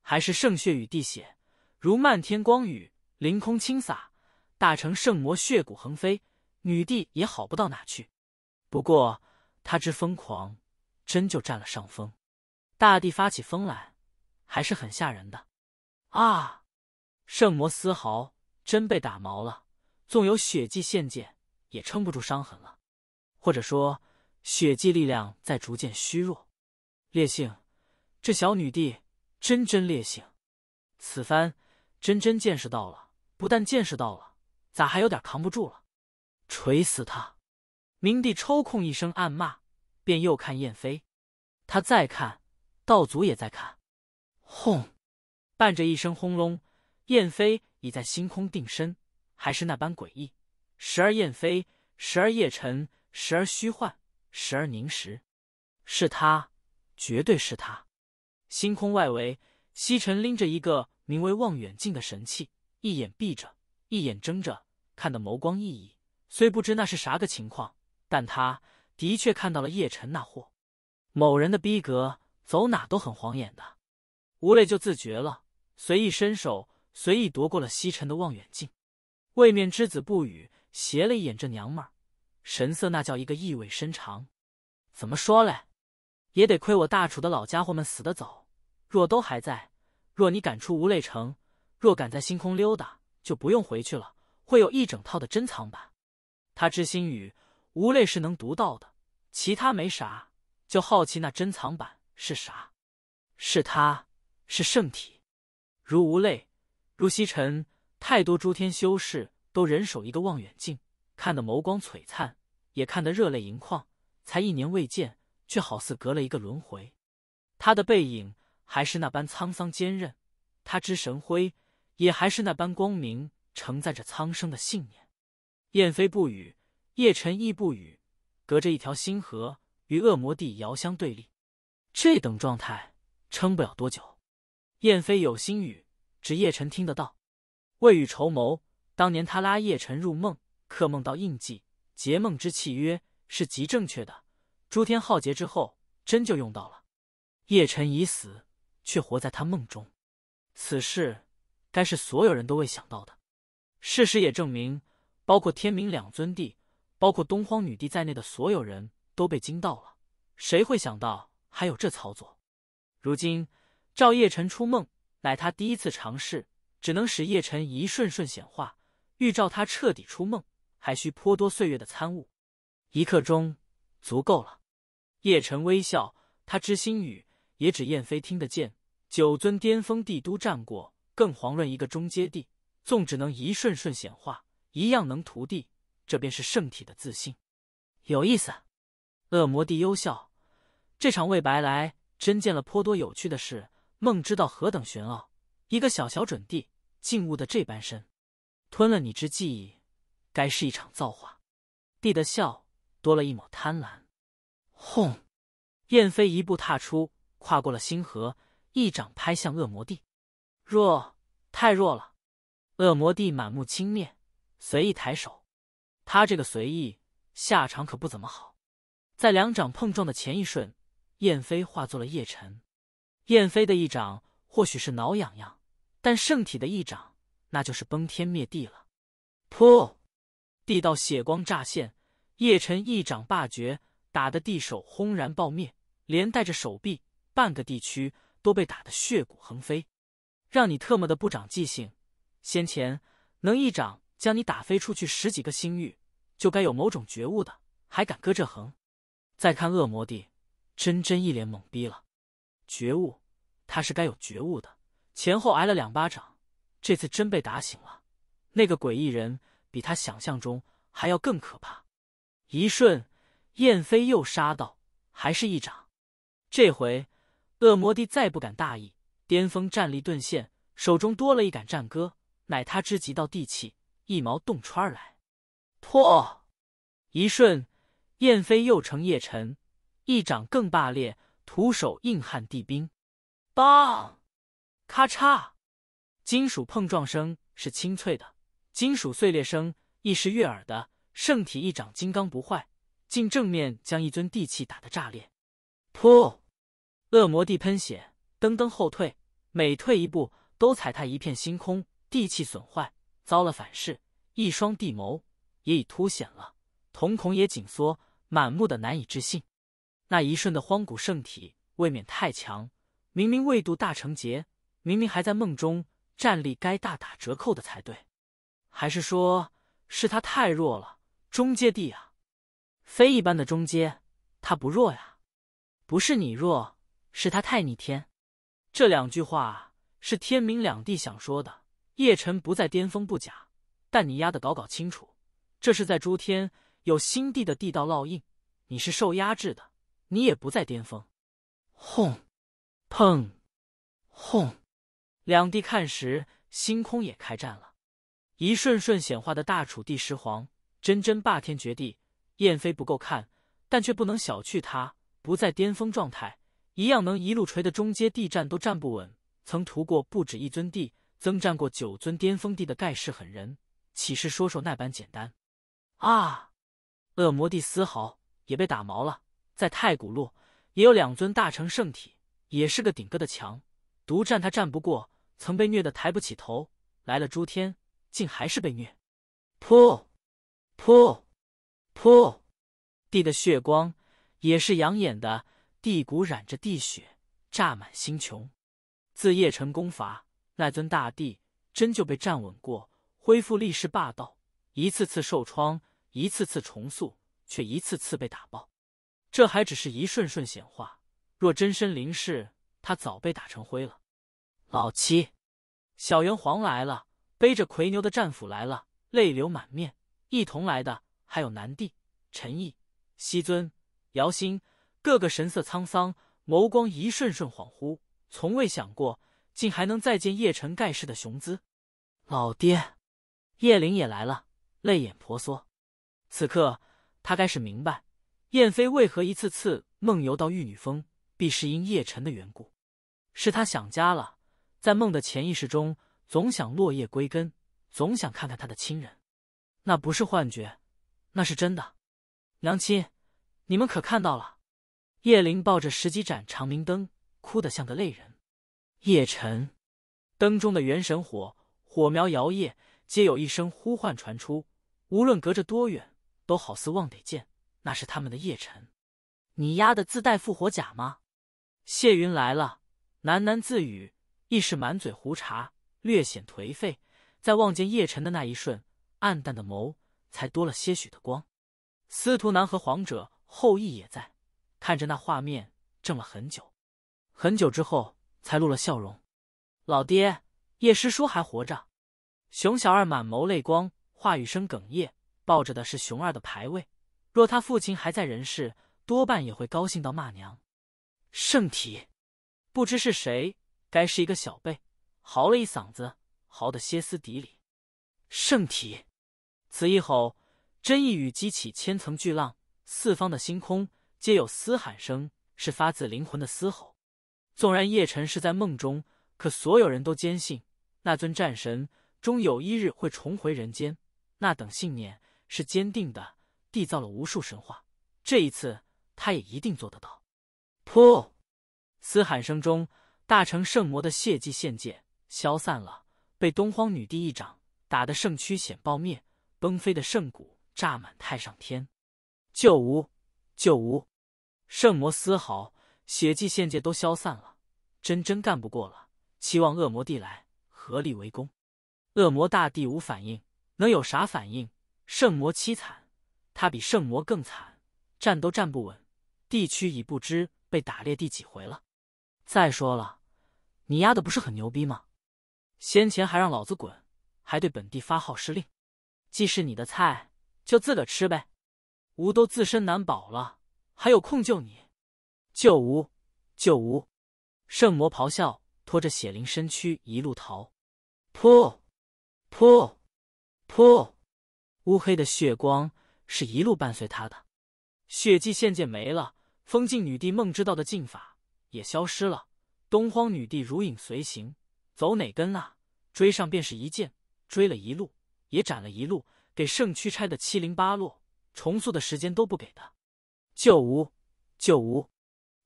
还是圣血与地血，如漫天光雨，凌空倾洒，大成圣魔血骨横飞，女帝也好不到哪去。不过他之疯狂，真就占了上风。大地发起疯来，还是很吓人的啊！圣魔丝毫真被打毛了，纵有血迹献祭，也撑不住伤痕了。或者说，血祭力量在逐渐虚弱。烈性，这小女帝真真烈性。此番真真见识到了，不但见识到了，咋还有点扛不住了？锤死他！明帝抽空一声暗骂，便又看燕飞。他再看，道祖也在看。轰！伴着一声轰隆，燕飞已在星空定身，还是那般诡异。时而燕飞，时而叶辰，时而虚幻，时而凝实。是他，绝对是他！星空外围，西尘拎着一个名为望远镜的神器，一眼闭着，一眼睁着，看得眸光熠熠。虽不知那是啥个情况。但他的确看到了叶辰那货，某人的逼格走哪都很晃眼的。吴磊就自觉了，随意伸手随意夺过了西辰的望远镜。位面之子不语，斜了一眼这娘们儿，神色那叫一个意味深长。怎么说嘞？也得亏我大楚的老家伙们死的早，若都还在，若你敢出吴磊城，若敢在星空溜达，就不用回去了，会有一整套的珍藏版。他知心语。无泪是能读到的，其他没啥，就好奇那珍藏版是啥？是他是圣体，如无泪，如西沉，太多诸天修士都人手一个望远镜，看得眸光璀璨，也看得热泪盈眶。才一年未见，却好似隔了一个轮回。他的背影还是那般沧桑坚韧，他之神辉也还是那般光明，承载着苍生的信念。燕飞不语。叶辰亦不语，隔着一条星河，与恶魔帝遥相对立。这等状态撑不了多久。燕飞有心语，只叶辰听得到。未雨绸缪，当年他拉叶辰入梦，刻梦到印记，结梦之契约，是极正确的。诸天浩劫之后，真就用到了。叶辰已死，却活在他梦中。此事该是所有人都未想到的。事实也证明，包括天明两尊帝。包括东荒女帝在内的所有人都被惊到了。谁会想到还有这操作？如今，赵叶辰出梦乃他第一次尝试，只能使叶辰一瞬瞬显化。欲召他彻底出梦，还需颇多岁月的参悟。一刻钟足够了。叶辰微笑，他知心语也只燕飞听得见。九尊巅峰帝都战过，更遑论一个中阶帝，纵只能一瞬瞬显化，一样能屠弟。这便是圣体的自信，有意思。恶魔帝幽笑，这场魏白来真见了颇多有趣的事。梦知道何等玄奥，一个小小准帝，竟悟的这般深，吞了你之记忆，该是一场造化。帝的笑多了一抹贪婪。轰！燕飞一步踏出，跨过了星河，一掌拍向恶魔帝。弱，太弱了。恶魔帝满目轻蔑，随意抬手。他这个随意下场可不怎么好，在两掌碰撞的前一瞬，燕飞化作了叶尘。燕飞的一掌或许是挠痒痒，但圣体的一掌那就是崩天灭地了。噗！地道血光乍现，叶辰一掌霸绝，打的地手轰然爆灭，连带着手臂半个地区都被打得血骨横飞。让你特么的不长记性！先前能一掌。将你打飞出去十几个星域，就该有某种觉悟的，还敢搁这横？再看恶魔帝，真真一脸懵逼了。觉悟，他是该有觉悟的。前后挨了两巴掌，这次真被打醒了。那个诡异人比他想象中还要更可怕。一瞬，燕飞又杀到，还是一掌。这回恶魔帝再不敢大意，巅峰战力顿现，手中多了一杆战戈，乃他之极道地气。一矛洞穿来，破！一瞬，燕飞又成叶辰，一掌更霸烈，徒手硬撼地兵，棒！咔嚓，金属碰撞声是清脆的，金属碎裂声亦是悦耳的。圣体一掌金刚不坏，竟正面将一尊地气打得炸裂，破！恶魔地喷血，噔噔后退，每退一步都踩踏一片星空，地气损坏。遭了反噬，一双地眸也已凸显了，瞳孔也紧缩，满目的难以置信。那一瞬的荒古圣体未免太强，明明未渡大成劫，明明还在梦中，战力该大打折扣的才对。还是说，是他太弱了？中阶地啊，非一般的中阶，他不弱呀，不是你弱，是他太逆天。这两句话是天明两地想说的。叶辰不在巅峰不假，但你丫的搞搞清楚，这是在诸天有新地的地道烙印，你是受压制的，你也不在巅峰。轰！砰！轰！两地看时，星空也开战了。一瞬瞬显化的大楚帝十皇，真真霸天绝地，燕飞不够看，但却不能小觑他。不在巅峰状态，一样能一路锤的中阶地战都站不稳，曾屠过不止一尊帝。曾战过九尊巅峰地的盖世狠人，岂是说说那般简单？啊！恶魔帝丝毫也被打毛了。在太古路也有两尊大成圣体，也是个顶个的强，独战他战不过，曾被虐得抬不起头。来了诸天，竟还是被虐！噗！噗！噗！地的血光也是养眼的，地谷染着地血，炸满星穹。自夜城功法。那尊大帝真就被站稳过，恢复力势霸道，一次次受创，一次次重塑，却一次次被打爆。这还只是一瞬瞬显化，若真身临世，他早被打成灰了。老七、小元皇来了，背着奎牛的战斧来了，泪流满面。一同来的还有南帝陈毅、西尊姚兴，个个神色沧桑，眸光一瞬瞬恍惚，从未想过。竟还能再见叶辰盖世的雄姿，老爹，叶灵也来了，泪眼婆娑。此刻他开始明白，燕飞为何一次次梦游到玉女峰，必是因叶辰的缘故。是他想家了，在梦的潜意识中，总想落叶归根，总想看看他的亲人。那不是幻觉，那是真的。娘亲，你们可看到了？叶灵抱着十几盏长明灯，哭得像个泪人。叶辰，灯中的元神火，火苗摇曳，皆有一声呼唤传出。无论隔着多远，都好似望得见。那是他们的叶晨。你丫的自带复活甲吗？谢云来了，喃喃自语，亦是满嘴胡茬，略显颓废。在望见叶晨的那一瞬，暗淡的眸才多了些许的光。司徒南和皇者后裔也在，看着那画面，怔了很久。很久之后。才露了笑容，老爹叶师叔还活着。熊小二满眸泪光，话语声哽咽，抱着的是熊二的牌位。若他父亲还在人世，多半也会高兴到骂娘。圣体，不知是谁，该是一个小辈，嚎了一嗓子，嚎得歇斯底里。圣体，此一吼，真一语激起千层巨浪，四方的星空皆有嘶喊声，是发自灵魂的嘶吼。纵然叶辰是在梦中，可所有人都坚信那尊战神终有一日会重回人间。那等信念是坚定的，缔造了无数神话。这一次，他也一定做得到。噗！嘶喊声中，大乘圣魔的血迹现界消散了，被东荒女帝一掌打得圣躯险爆灭，崩飞的圣骨炸满太上天。救无，救无！圣魔丝毫。血祭献界都消散了，真真干不过了。期望恶魔帝来合力围攻，恶魔大帝无反应，能有啥反应？圣魔凄惨，他比圣魔更惨，站都站不稳，地区已不知被打裂第几回了。再说了，你丫的不是很牛逼吗？先前还让老子滚，还对本地发号施令，既是你的菜，就自个吃呗。吾都自身难保了，还有空救你？救吾，救吾！圣魔咆哮，拖着血灵身躯一路逃，噗，噗，噗！乌黑的血光是一路伴随他的，血迹渐渐没了，封禁女帝梦之道的禁法也消失了。东荒女帝如影随形，走哪根啊？追上便是一剑，追了一路也斩了一路，给圣躯拆的七零八落，重塑的时间都不给的。救吾，救吾！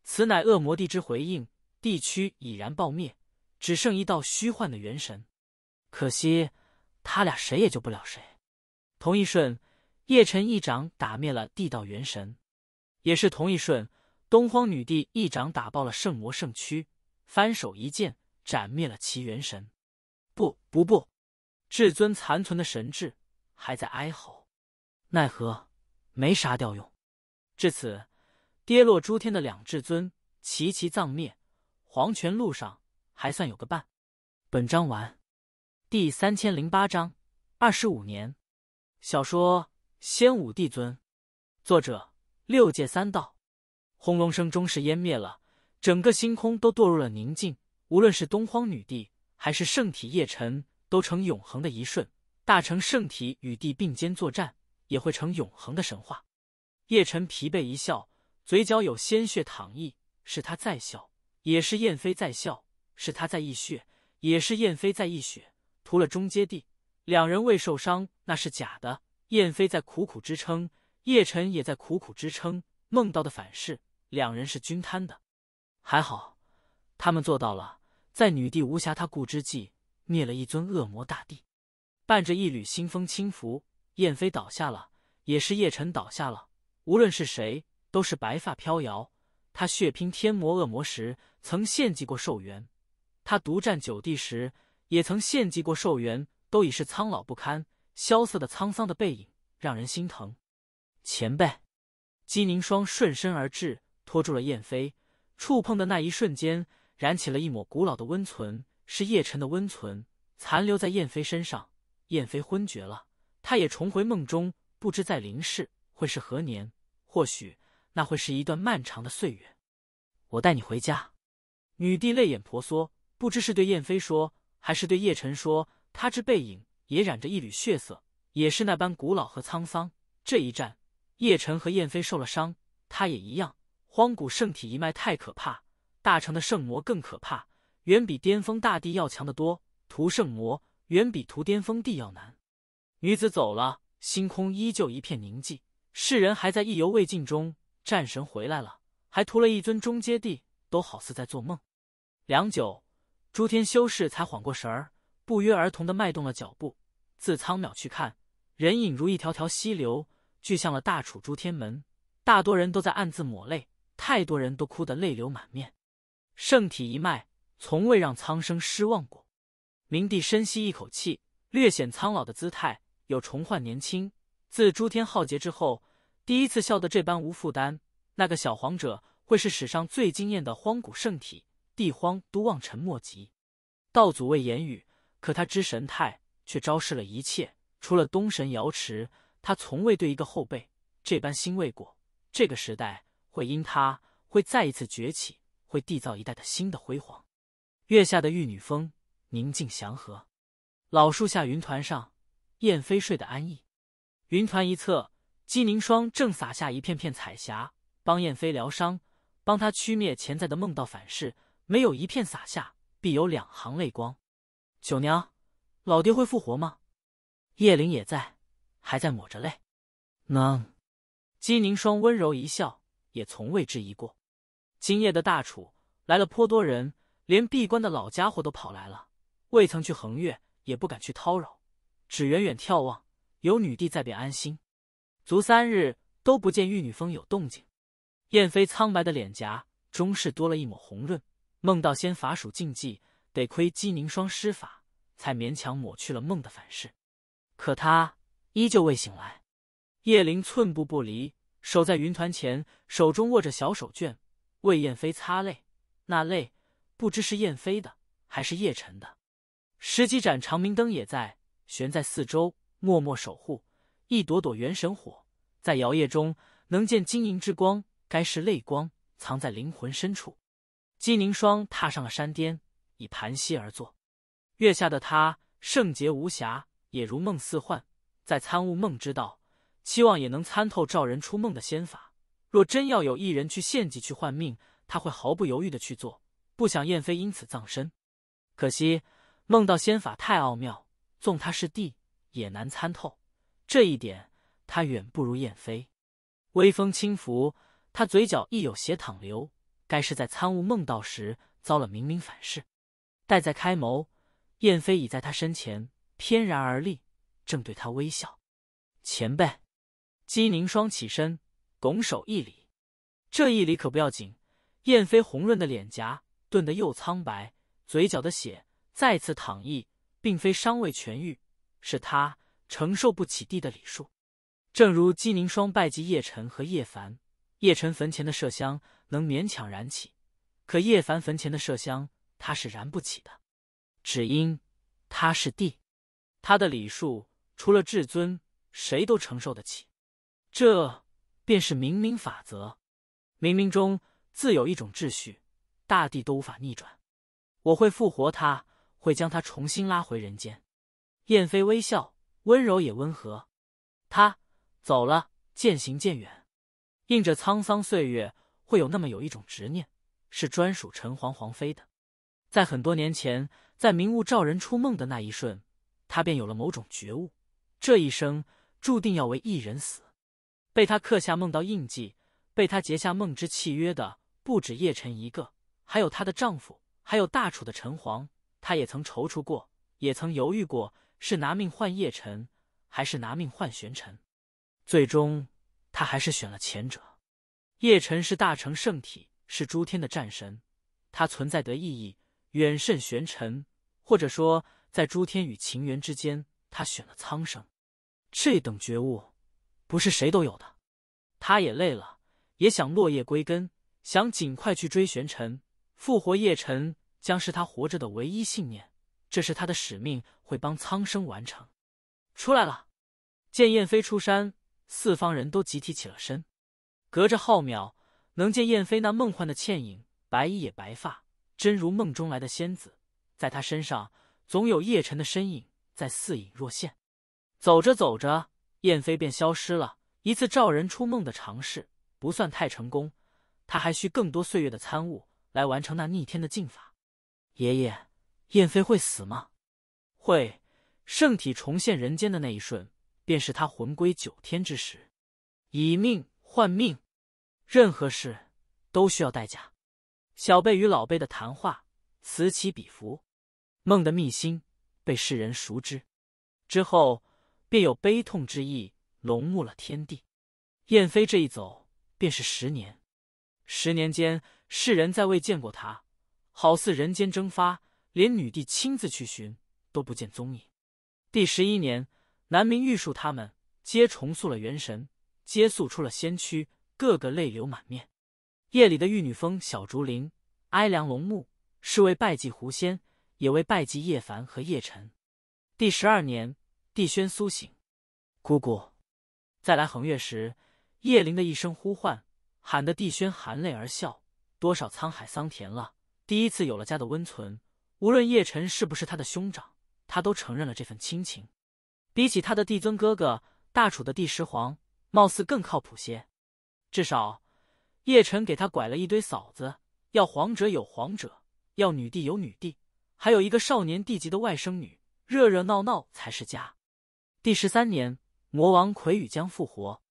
此乃恶魔帝之回应，帝躯已然爆灭，只剩一道虚幻的元神。可惜，他俩谁也救不了谁。同一瞬，叶辰一掌打灭了帝道元神，也是同一瞬，东荒女帝一掌打爆了圣魔圣躯，翻手一剑斩灭了其元神。不不不，至尊残存的神智还在哀嚎，奈何没啥调用。至此。跌落诸天的两至尊齐齐葬灭，黄泉路上还算有个伴。本章完。第三千零八章二十五年。小说《仙武帝尊》，作者六界三道。轰隆声终是湮灭了，整个星空都堕入了宁静。无论是东荒女帝，还是圣体叶辰，都成永恒的一瞬。大成圣体与帝并肩作战，也会成永恒的神话。叶辰疲惫一笑。嘴角有鲜血淌溢，是他在笑，也是燕飞在笑；是他在溢血，也是燕飞在溢血。涂了中阶帝，两人未受伤那是假的，燕飞在苦苦支撑，叶辰也在苦苦支撑。梦到的反噬，两人是均摊的，还好，他们做到了，在女帝无暇他顾之际，灭了一尊恶魔大帝。伴着一缕新风轻拂，燕飞倒下了，也是叶辰倒下了。无论是谁。都是白发飘摇。他血拼天魔恶魔时，曾献祭过寿元；他独占九地时，也曾献祭过寿元。都已是苍老不堪，萧瑟的沧桑的背影让人心疼。前辈，姬凝霜顺身而至，拖住了燕飞。触碰的那一瞬间，燃起了一抹古老的温存，是叶辰的温存残留在燕飞身上。燕飞昏厥了，他也重回梦中，不知在林氏会是何年，或许。那会是一段漫长的岁月，我带你回家。女帝泪眼婆娑，不知是对燕飞说，还是对叶晨说。她之背影也染着一缕血色，也是那般古老和沧桑。这一战，叶晨和燕飞受了伤，他也一样。荒古圣体一脉太可怕，大成的圣魔更可怕，远比巅峰大帝要强得多。屠圣魔远比屠巅峰帝要难。女子走了，星空依旧一片宁静，世人还在意犹未尽中。战神回来了，还屠了一尊中阶帝，都好似在做梦。良久，诸天修士才缓过神儿，不约而同的迈动了脚步，自苍渺去看，人影如一条条溪流，聚向了大楚诸天门。大多人都在暗自抹泪，太多人都哭得泪流满面。圣体一脉从未让苍生失望过。明帝深吸一口气，略显苍老的姿态有重焕年轻。自诸天浩劫之后。第一次笑得这般无负担，那个小皇者会是史上最惊艳的荒古圣体，帝荒都望尘莫及。道祖未言语，可他之神态却昭示了一切。除了东神瑶池，他从未对一个后辈这般欣慰过。这个时代会因他，会再一次崛起，会缔造一代的新的辉煌。月下的玉女峰宁静祥和，老树下云团上，燕飞睡得安逸。云团一侧。姬凝霜正洒下一片片彩霞，帮燕飞疗伤，帮他驱灭潜在的梦道反噬。没有一片洒下，必有两行泪光。九娘，老爹会复活吗？叶灵也在，还在抹着泪。能。姬凝霜温柔一笑，也从未质疑过。今夜的大楚来了颇多人，连闭关的老家伙都跑来了。未曾去横越，也不敢去叨扰，只远远眺望。有女帝在，便安心。足三日都不见玉女峰有动静，燕飞苍白的脸颊终是多了一抹红润。梦到仙法属禁忌，得亏姬凝霜施法，才勉强抹去了梦的反噬。可他依旧未醒来。叶灵寸步不离，守在云团前，手中握着小手绢为燕飞擦泪。那泪不知是燕飞的还是叶辰的。十几盏长明灯也在悬在四周，默默守护。一朵朵元神火在摇曳中，能见晶莹之光，该是泪光，藏在灵魂深处。姬凝霜踏上了山巅，以盘膝而坐。月下的他圣洁无瑕，也如梦似幻，在参悟梦之道，期望也能参透照人出梦的仙法。若真要有一人去献祭去换命，他会毫不犹豫的去做，不想燕飞因此葬身。可惜梦到仙法太奥妙，纵他是帝，也难参透。这一点他远不如燕飞。微风轻拂，他嘴角亦有血淌流，该是在参悟梦道时遭了冥冥反噬。待再开眸，燕飞已在他身前翩然而立，正对他微笑。前辈，姬凝霜起身拱手一礼。这一礼可不要紧，燕飞红润的脸颊顿得又苍白，嘴角的血再次淌溢，并非伤未痊愈，是他。承受不起地的礼数，正如姬凝霜拜祭叶辰和叶凡，叶辰坟前的麝香能勉强燃起，可叶凡坟前的麝香他是燃不起的，只因他是地，他的礼数除了至尊，谁都承受得起。这便是冥冥法则，冥冥中自有一种秩序，大地都无法逆转。我会复活他，会将他重新拉回人间。燕飞微笑。温柔也温和，他走了，渐行渐远，印着沧桑岁月，会有那么有一种执念，是专属陈皇皇妃的。在很多年前，在明悟照人出梦的那一瞬，他便有了某种觉悟，这一生注定要为一人死。被他刻下梦到印记，被他结下梦之契约的，不止叶辰一个，还有她的丈夫，还有大楚的陈皇。她也曾踌躇过，也曾犹豫过。是拿命换叶辰，还是拿命换玄尘？最终，他还是选了前者。叶辰是大成圣体，是诸天的战神，他存在的意义远胜玄尘，或者说，在诸天与情缘之间，他选了苍生。这等觉悟，不是谁都有的。他也累了，也想落叶归根，想尽快去追玄尘，复活叶辰，将是他活着的唯一信念。这是他的使命，会帮苍生完成。出来了，见燕飞出山，四方人都集体起了身。隔着浩渺，能见燕飞那梦幻的倩影，白衣也白发，真如梦中来的仙子。在他身上，总有叶辰的身影在似隐若现。走着走着，燕飞便消失了。一次召人出梦的尝试，不算太成功。他还需更多岁月的参悟，来完成那逆天的进法。爷爷。燕飞会死吗？会，圣体重现人间的那一瞬，便是他魂归九天之时。以命换命，任何事都需要代价。小辈与老辈的谈话此起彼伏。梦的秘辛被世人熟知之后，便有悲痛之意笼目了天地。燕飞这一走，便是十年。十年间，世人再未见过他，好似人间蒸发。连女帝亲自去寻都不见踪影。第十一年，南明玉树他们皆重塑了元神，皆塑出了仙躯，个个泪流满面。夜里的玉女峰小竹林哀凉，龙木是为拜祭狐仙，也为拜祭叶凡和叶辰。第十二年，帝轩苏醒，姑姑再来横月时，叶灵的一声呼唤，喊得帝轩含泪而笑。多少沧海桑田了，第一次有了家的温存。无论叶辰是不是他的兄长，他都承认了这份亲情。比起他的帝尊哥哥大楚的第十皇，貌似更靠谱些。至少叶辰给他拐了一堆嫂子，要皇者有皇者，要女帝有女帝，还有一个少年帝级的外甥女，热热闹闹才是家。第十三年，魔王魁羽将复活。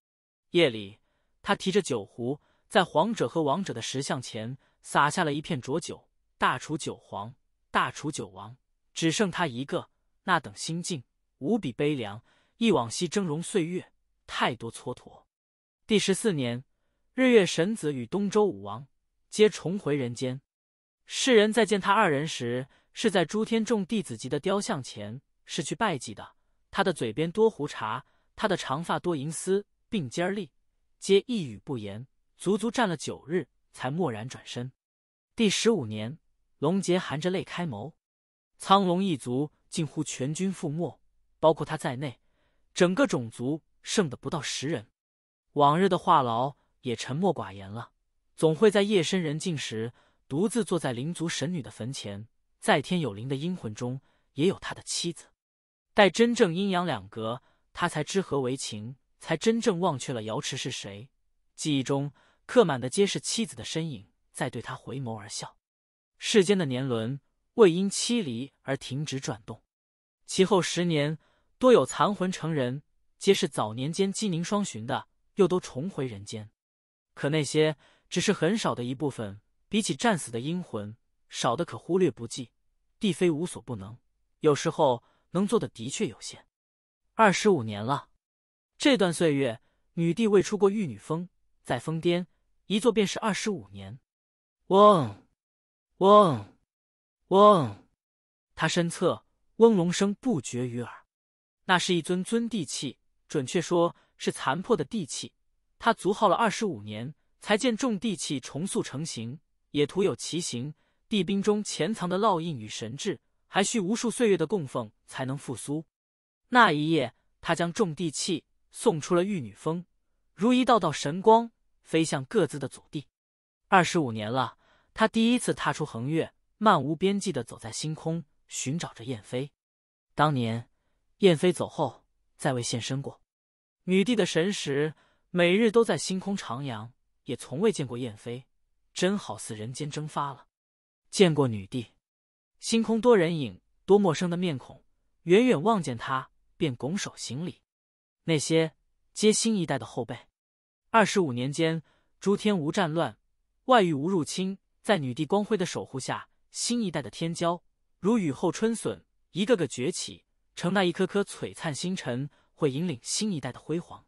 夜里，他提着酒壶，在皇者和王者的石像前洒下了一片浊酒。大楚九皇。大楚九王只剩他一个，那等心境无比悲凉。忆往昔峥嵘岁月，太多蹉跎。第十四年，日月神子与东周武王皆重回人间。世人再见他二人时，是在诸天众弟子级的雕像前，是去拜祭的。他的嘴边多胡茬，他的长发多银丝，并肩立，皆一语不言，足足站了九日，才蓦然转身。第十五年。龙杰含着泪开眸，苍龙一族近乎全军覆没，包括他在内，整个种族剩的不到十人。往日的话痨也沉默寡言了，总会在夜深人静时独自坐在灵族神女的坟前。在天有灵的阴魂中，也有他的妻子。待真正阴阳两隔，他才知何为情，才真正忘却了瑶池是谁。记忆中刻满的皆是妻子的身影，在对他回眸而笑。世间的年轮未因妻离而停止转动，其后十年多有残魂成人，皆是早年间鸡宁双旬的，又都重回人间。可那些只是很少的一部分，比起战死的阴魂，少的可忽略不计。帝妃无所不能，有时候能做的的确有限。二十五年了，这段岁月，女帝未出过玉女峰，在峰巅一坐便是二十五年。嗡。嗡，嗡，他身侧嗡隆声不绝于耳。那是一尊尊地器，准确说，是残破的地器。他足耗了二十五年，才见众地器重塑成形，也徒有其形。地兵中潜藏的烙印与神智，还需无数岁月的供奉才能复苏。那一夜，他将众地器送出了玉女峰，如一道道神光飞向各自的祖地。二十五年了。他第一次踏出恒月，漫无边际的走在星空，寻找着燕飞。当年燕飞走后，再未现身过。女帝的神识每日都在星空徜徉，也从未见过燕飞，真好似人间蒸发了。见过女帝，星空多人影，多陌生的面孔，远远望见他便拱手行礼。那些皆新一代的后辈。二十五年间，诸天无战乱，外域无入侵。在女帝光辉的守护下，新一代的天骄如雨后春笋，一个个崛起，成那一颗颗璀璨星辰，会引领新一代的辉煌。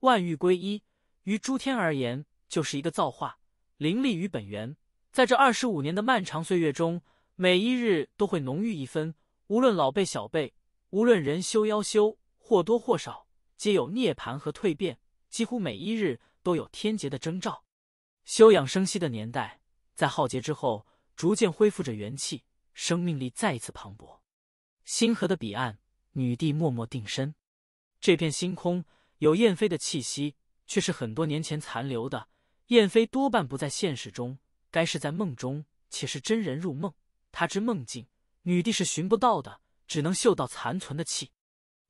万玉归一于诸天而言，就是一个造化。灵力与本源，在这二十五年的漫长岁月中，每一日都会浓郁一分。无论老辈小辈，无论人修妖修，或多或少皆有涅盘和蜕变，几乎每一日都有天劫的征兆。休养生息的年代。在浩劫之后，逐渐恢复着元气，生命力再一次磅礴。星河的彼岸，女帝默默定身。这片星空有燕飞的气息，却是很多年前残留的。燕飞多半不在现实中，该是在梦中，且是真人入梦。他知梦境，女帝是寻不到的，只能嗅到残存的气。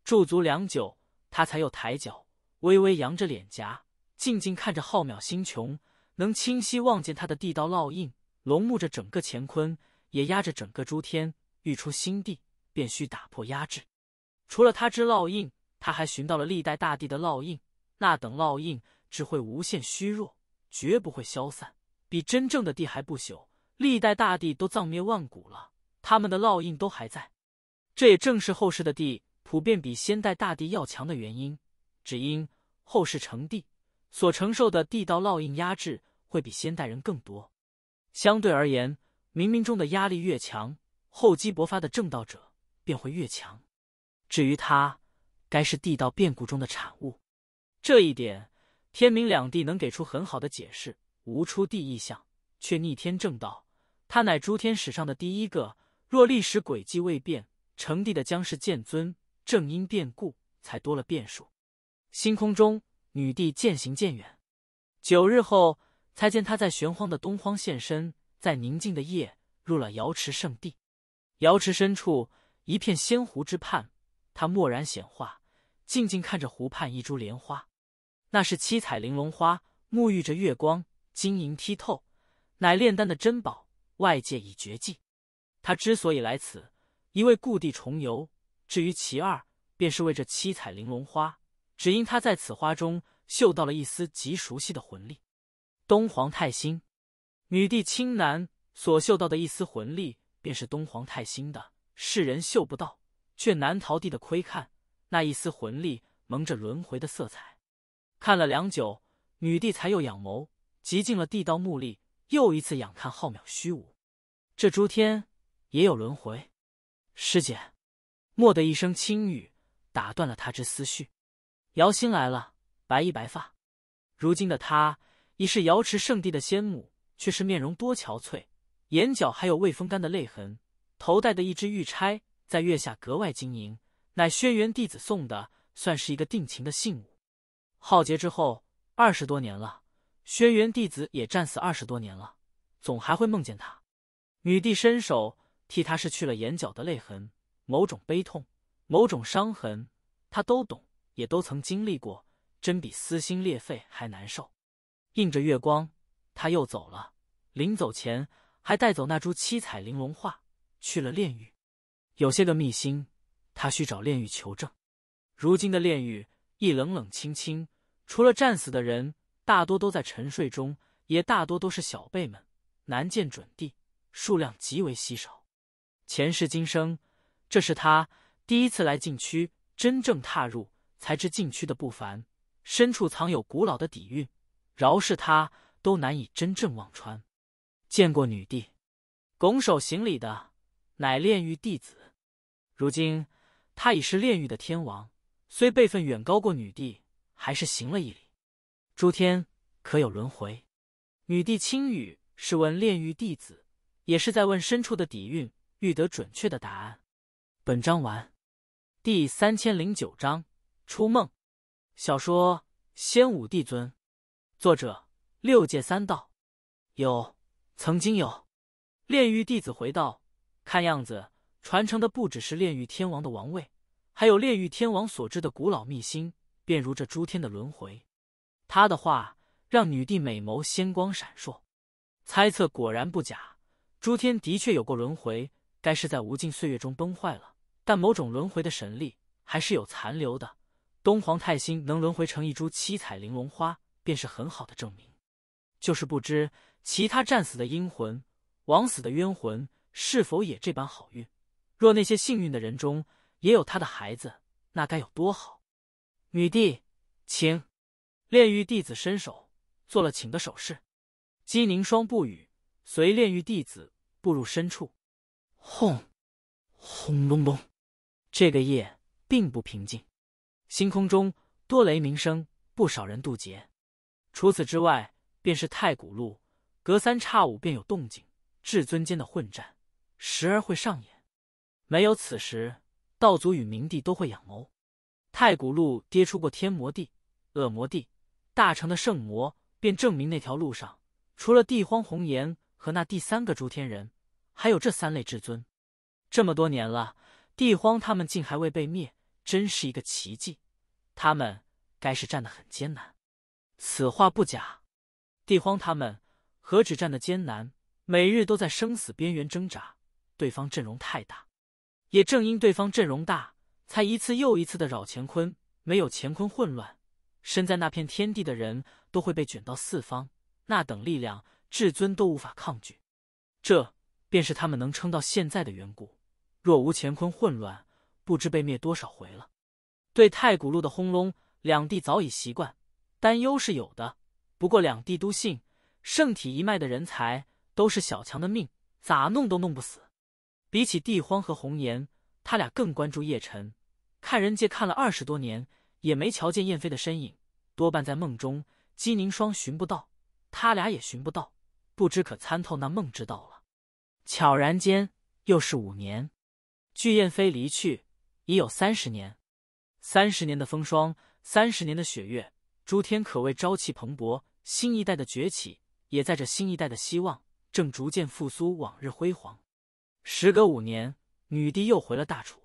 驻足良久，他才又抬脚，微微扬着脸颊，静静看着浩渺星穹。能清晰望见他的地道烙印，笼目着整个乾坤，也压着整个诸天。欲出新地，便需打破压制。除了他之烙印，他还寻到了历代大帝的烙印。那等烙印只会无限虚弱，绝不会消散，比真正的地还不朽。历代大帝都葬灭万古了，他们的烙印都还在。这也正是后世的帝普遍比先代大帝要强的原因，只因后世成帝。所承受的地道烙印压制会比先代人更多，相对而言，冥冥中的压力越强，厚积薄发的正道者便会越强。至于他，该是地道变故中的产物，这一点天明两地能给出很好的解释。无出地异象，却逆天正道，他乃诸天史上的第一个。若历史轨迹未变，成帝的将是剑尊。正因变故，才多了变数。星空中。女帝渐行渐远，九日后才见她在玄荒的东荒现身，在宁静的夜入了瑶池圣地。瑶池深处，一片仙湖之畔，她蓦然显化，静静看着湖畔一株莲花，那是七彩玲珑花，沐浴着月光，晶莹剔透，乃炼丹的珍宝，外界已绝迹。她之所以来此，一位故地重游；至于其二，便是为这七彩玲珑花。只因他在此花中嗅到了一丝极熟悉的魂力，东皇太星，女帝青南所嗅到的一丝魂力便是东皇太星的，世人嗅不到，却难逃帝的窥看。那一丝魂力蒙着轮回的色彩，看了良久，女帝才又仰眸，极尽了地道目力，又一次仰看浩渺虚无。这诸天也有轮回。师姐，莫的一声轻语，打断了他之思绪。瑶星来了，白衣白发，如今的她已是瑶池圣地的仙母，却是面容多憔悴，眼角还有未风干的泪痕。头戴的一支玉钗，在月下格外晶莹，乃轩辕弟子送的，算是一个定情的信物。浩劫之后二十多年了，轩辕弟子也战死二十多年了，总还会梦见他。女帝伸手替他拭去了眼角的泪痕，某种悲痛，某种伤痕，她都懂。也都曾经历过，真比撕心裂肺还难受。映着月光，他又走了。临走前，还带走那株七彩玲珑花，去了炼狱。有些个秘辛，他需找炼狱求证。如今的炼狱，一冷冷清清，除了战死的人，大多都在沉睡中，也大多都是小辈们，难见准地，数量极为稀少。前世今生，这是他第一次来禁区，真正踏入。才知禁区的不凡，深处藏有古老的底蕴，饶是他都难以真正望穿。见过女帝，拱手行礼的乃炼狱弟子，如今他已是炼狱的天王，虽辈分远高过女帝，还是行了一礼。诸天可有轮回？女帝轻语，是问炼狱弟子，也是在问深处的底蕴，欲得准确的答案。本章完，第三千零九章。初梦，小说《仙武帝尊》，作者六界三道，有曾经有，炼狱弟子回道：看样子传承的不只是炼狱天王的王位，还有炼狱天王所知的古老秘辛，便如这诸天的轮回。他的话让女帝美眸仙光闪烁，猜测果然不假，诸天的确有过轮回，该是在无尽岁月中崩坏了，但某种轮回的神力还是有残留的。东皇太星能轮回成一株七彩玲珑花，便是很好的证明。就是不知其他战死的英魂、枉死的冤魂是否也这般好运。若那些幸运的人中也有他的孩子，那该有多好！女帝，请炼狱弟子伸手做了请的手势。姬凝霜不语，随炼狱弟子步入深处。轰，轰隆隆，这个夜并不平静。星空中多雷鸣声，不少人渡劫。除此之外，便是太古路，隔三差五便有动静。至尊间的混战时而会上演。没有此时，道祖与明帝都会仰谋。太古路跌出过天魔帝、恶魔帝、大成的圣魔，便证明那条路上除了帝荒红颜和那第三个诸天人，还有这三类至尊。这么多年了，帝荒他们竟还未被灭。真是一个奇迹，他们该是战得很艰难。此话不假，地荒他们何止战的艰难，每日都在生死边缘挣扎。对方阵容太大，也正因对方阵容大，才一次又一次的扰乾坤。没有乾坤混乱，身在那片天地的人都会被卷到四方。那等力量，至尊都无法抗拒。这便是他们能撑到现在的缘故。若无乾坤混乱。不知被灭多少回了，对太古路的轰隆，两地早已习惯，担忧是有的。不过两地都信圣体一脉的人才都是小强的命，咋弄都弄不死。比起帝荒和红颜，他俩更关注叶辰。看人界看了二十多年，也没瞧见燕飞的身影，多半在梦中。姬凝霜寻不到，他俩也寻不到，不知可参透那梦之道了。悄然间，又是五年，据燕飞离去。已有三十年，三十年的风霜，三十年的雪月，诸天可谓朝气蓬勃。新一代的崛起，也载着新一代的希望，正逐渐复苏往日辉煌。时隔五年，女帝又回了大楚，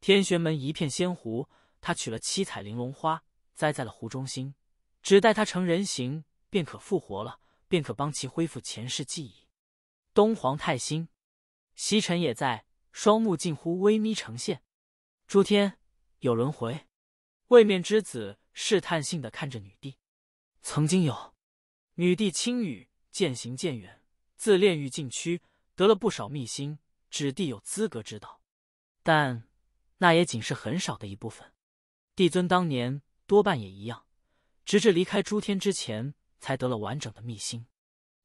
天玄门一片仙湖，她取了七彩玲珑花，栽在了湖中心，只待她成人形，便可复活了，便可帮其恢复前世记忆。东皇太星，西沉也在，双目近乎微眯，呈现。诸天有轮回，位面之子试探性的看着女帝。曾经有，女帝轻语，渐行渐远。自炼狱禁区得了不少秘心，指帝有资格知道。但那也仅是很少的一部分。帝尊当年多半也一样，直至离开诸天之前，才得了完整的秘心。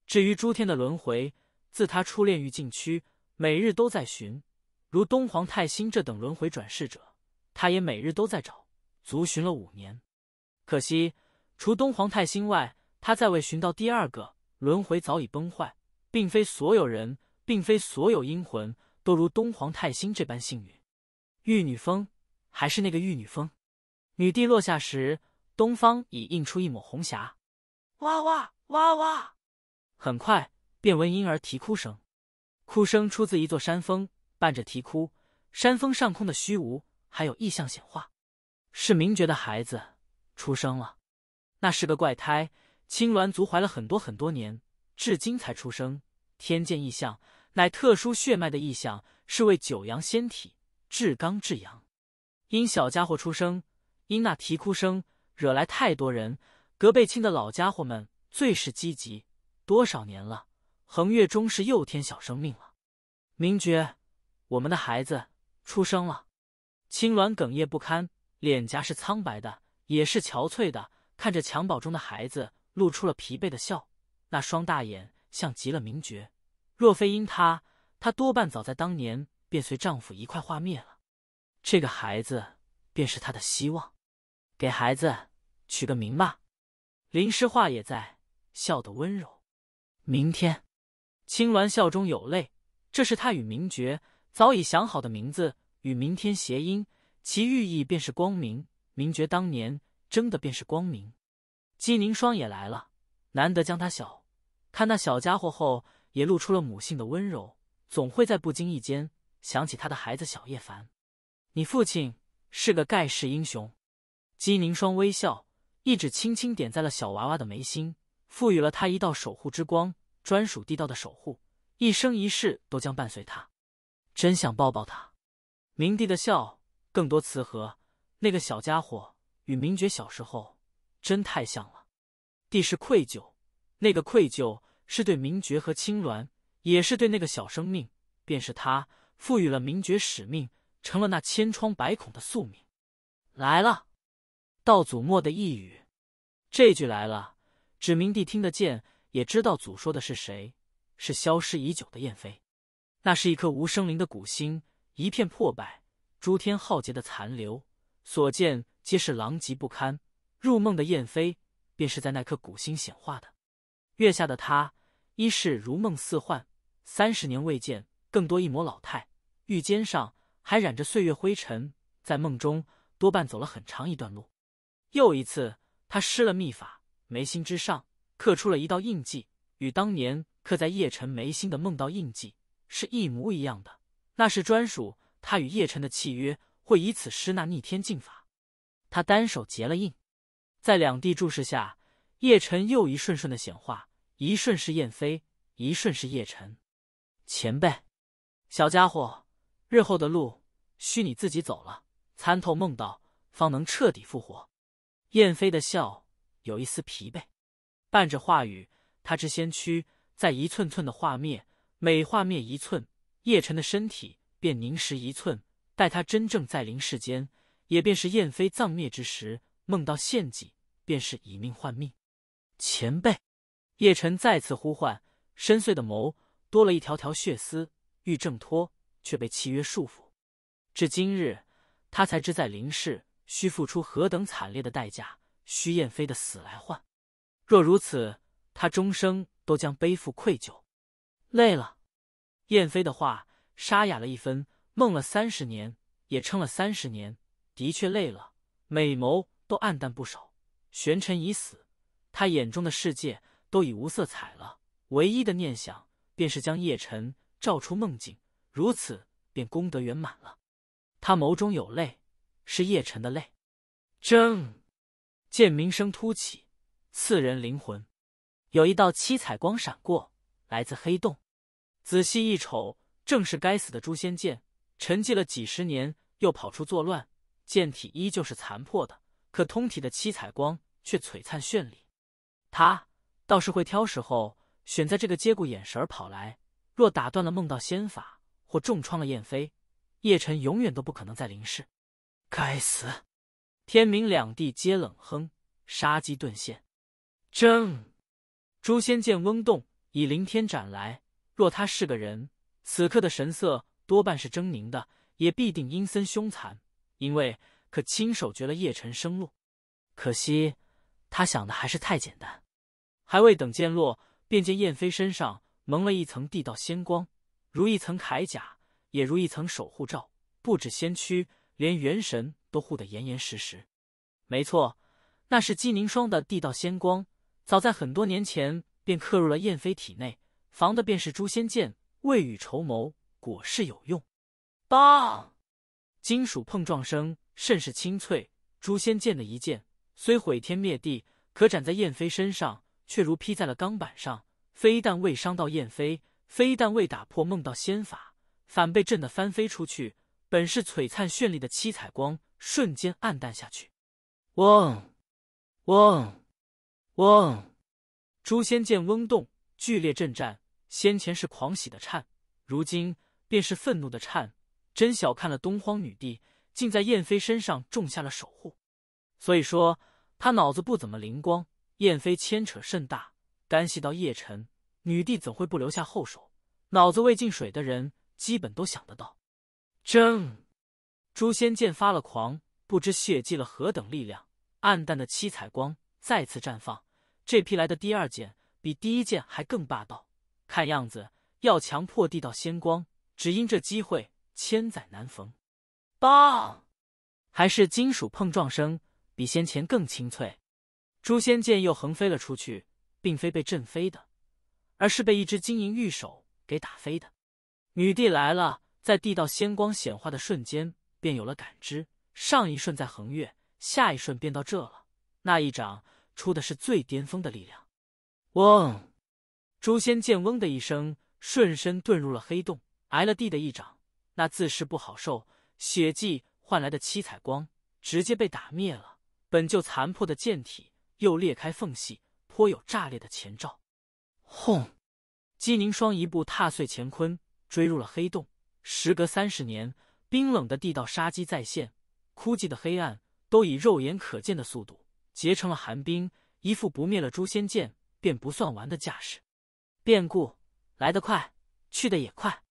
至于诸天的轮回，自他出炼狱禁区，每日都在寻。如东皇太星这等轮回转世者，他也每日都在找，足寻了五年。可惜，除东皇太星外，他再未寻到第二个。轮回早已崩坏，并非所有人，并非所有阴魂都如东皇太星这般幸运。玉女峰，还是那个玉女峰。女帝落下时，东方已映出一抹红霞。哇哇哇哇！很快便闻婴儿啼哭声，哭声出自一座山峰。伴着啼哭，山峰上空的虚无还有异象显化，是名觉的孩子出生了。那是个怪胎，青鸾族怀了很多很多年，至今才出生。天剑异象，乃特殊血脉的异象，是为九阳仙体，至刚至阳。因小家伙出生，因那啼哭声，惹来太多人。隔辈亲的老家伙们最是积极。多少年了，恒月终是又添小生命了，名觉，我们的孩子出生了，青鸾哽咽不堪，脸颊是苍白的，也是憔悴的。看着襁褓中的孩子，露出了疲惫的笑，那双大眼像极了明爵。若非因他，她多半早在当年便随丈夫一块化灭了。这个孩子便是她的希望，给孩子取个名吧。林诗画也在笑得温柔。明天，青鸾笑中有泪，这是她与名爵。早已想好的名字与明天谐音，其寓意便是光明。明爵当年争的便是光明。姬凝霜也来了，难得将他小看，那小家伙后也露出了母性的温柔。总会在不经意间想起他的孩子小叶凡。你父亲是个盖世英雄。姬凝霜微笑，一指轻轻点在了小娃娃的眉心，赋予了他一道守护之光，专属地道的守护，一生一世都将伴随他。真想抱抱他，明帝的笑更多慈和。那个小家伙与明觉小时候真太像了。帝是愧疚，那个愧疚是对明觉和青鸾，也是对那个小生命，便是他赋予了明觉使命，成了那千疮百孔的宿命。来了，道祖莫的一语，这句来了，指明帝听得见，也知道祖说的是谁，是消失已久的燕飞。那是一颗无生灵的古星，一片破败，诸天浩劫的残留，所见皆是狼藉不堪。入梦的燕飞便是在那颗古星显化的，月下的他，一是如梦似幻，三十年未见，更多一抹老态，玉肩上还染着岁月灰尘。在梦中，多半走了很长一段路。又一次，他施了秘法，眉心之上刻出了一道印记，与当年刻在叶辰眉心的梦道印记。是一模一样的，那是专属他与叶辰的契约，会以此施那逆天禁法。他单手结了印，在两地注视下，叶晨又一瞬瞬的显化，一瞬是燕飞，一瞬是叶晨。前辈，小家伙，日后的路需你自己走了，参透梦道方能彻底复活。燕飞的笑有一丝疲惫，伴着话语，他之先驱在一寸寸的化灭。每化灭一寸，叶辰的身体便凝实一寸。待他真正在灵世间，也便是燕飞葬灭之时。梦到献祭，便是以命换命。前辈，叶辰再次呼唤，深邃的眸多了一条条血丝，欲挣脱却被契约束缚。至今日，他才知在灵世需付出何等惨烈的代价，需燕飞的死来换。若如此，他终生都将背负愧疚。累了，燕飞的话沙哑了一分。梦了三十年，也撑了三十年，的确累了。美眸都暗淡不少。玄尘已死，他眼中的世界都已无色彩了。唯一的念想便是将叶辰照出梦境，如此便功德圆满了。他眸中有泪，是叶辰的泪。铮，剑鸣声突起，刺人灵魂。有一道七彩光闪过。来自黑洞，仔细一瞅，正是该死的诛仙剑。沉寂了几十年，又跑出作乱，剑体依旧是残破的，可通体的七彩光却璀璨绚丽。他倒是会挑时候，选在这个节骨眼神跑来。若打断了梦道仙法，或重创了燕飞，叶辰永远都不可能再临世。该死！天明两地皆冷哼，杀机顿现。正诛仙剑嗡动。以凌天斩来，若他是个人，此刻的神色多半是狰狞的，也必定阴森凶残，因为可亲手绝了叶辰生路。可惜他想的还是太简单。还未等剑落，便见燕飞身上蒙了一层地道仙光，如一层铠甲，也如一层守护罩，不止仙躯，连元神都护得严严实实。没错，那是姬凝霜的地道仙光，早在很多年前。便刻入了燕飞体内，防的便是诛仙剑。未雨绸缪，果是有用。棒！金属碰撞声甚是清脆。诛仙剑的一剑虽毁天灭地，可斩在燕飞身上，却如劈在了钢板上，非但未伤到燕飞，非但未打破梦道仙法，反被震得翻飞出去。本是璀璨绚丽的七彩光，瞬间暗淡下去。嗡，嗡，嗡。诛仙剑嗡动，剧烈震颤。先前是狂喜的颤，如今便是愤怒的颤。真小看了东荒女帝，竟在燕飞身上种下了守护。所以说，他脑子不怎么灵光。燕飞牵扯甚大，干系到叶辰，女帝怎会不留下后手？脑子未进水的人，基本都想得到。正诛仙剑发了狂，不知血祭了何等力量，暗淡的七彩光再次绽放。这批来的第二件比第一件还更霸道，看样子要强破地道仙光，只因这机会千载难逢。棒！还是金属碰撞声，比先前更清脆。诛仙剑又横飞了出去，并非被震飞的，而是被一只金银玉手给打飞的。女帝来了，在地道仙光显化的瞬间便有了感知，上一瞬在横越，下一瞬便到这了。那一掌。出的是最巅峰的力量，嗡，诛仙剑嗡的一声，瞬身遁入了黑洞。挨了地的一掌，那自是不好受。血迹换来的七彩光直接被打灭了，本就残破的剑体又裂开缝隙，颇有炸裂的前兆。轰，姬宁霜一步踏碎乾坤，追入了黑洞。时隔三十年，冰冷的地道杀机再现，枯寂的黑暗都以肉眼可见的速度。结成了寒冰，一副不灭了诛仙剑便不算完的架势。变故来得快，去得也快。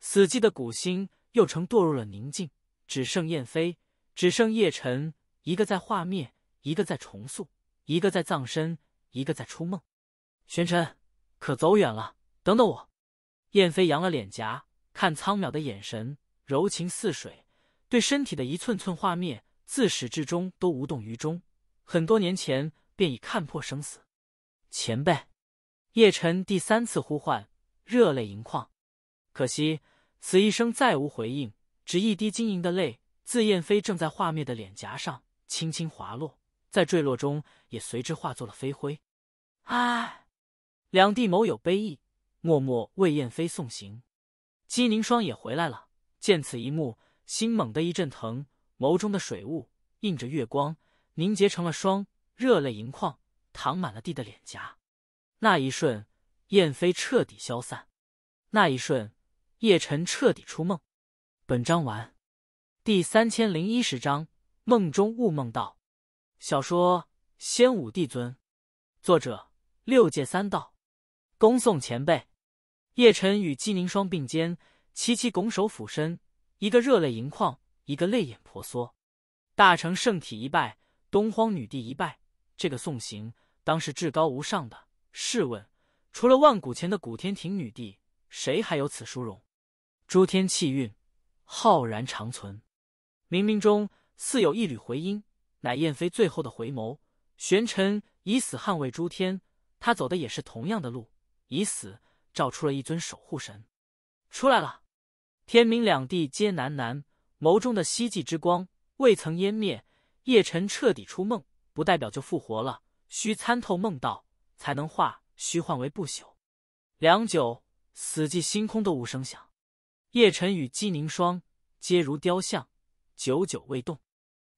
死寂的古星又成堕入了宁静，只剩燕飞，只剩叶辰，一个在幻灭，一个在重塑，一个在葬身，一个在出梦。玄尘，可走远了，等等我。燕飞扬了脸颊，看苍淼的眼神柔情似水，对身体的一寸寸幻灭，自始至终都无动于衷。很多年前便已看破生死，前辈。叶辰第三次呼唤，热泪盈眶。可惜此一生再无回应，只一滴晶莹的泪自燕飞正在化灭的脸颊上轻轻滑落，在坠落中也随之化作了飞灰。唉，两地某有悲意，默默为燕飞送行。姬凝霜也回来了，见此一幕，心猛地一阵疼，眸中的水雾映着月光。凝结成了霜，热泪盈眶，淌满了地的脸颊。那一瞬，燕飞彻底消散；那一瞬，叶辰彻底出梦。本章完。第三千零一十章：梦中悟梦道。小说《仙武帝尊》，作者：六界三道。恭送前辈。叶辰与姬凝霜并肩，齐齐拱手俯身，一个热泪盈眶，一个泪眼婆娑，大成圣体一拜。东荒女帝一拜，这个送行当是至高无上的。试问，除了万古前的古天庭女帝，谁还有此殊荣？诸天气运浩然长存，冥冥中似有一缕回音，乃燕飞最后的回眸。玄尘以死捍卫诸天，他走的也是同样的路，以死照出了一尊守护神。出来了，天明两地皆喃喃，眸中的希冀之光未曾湮灭。叶辰彻底出梦，不代表就复活了。需参透梦道，才能化虚幻为不朽。良久，死寂星空都无声响。叶辰与姬凝霜皆如雕像，久久未动。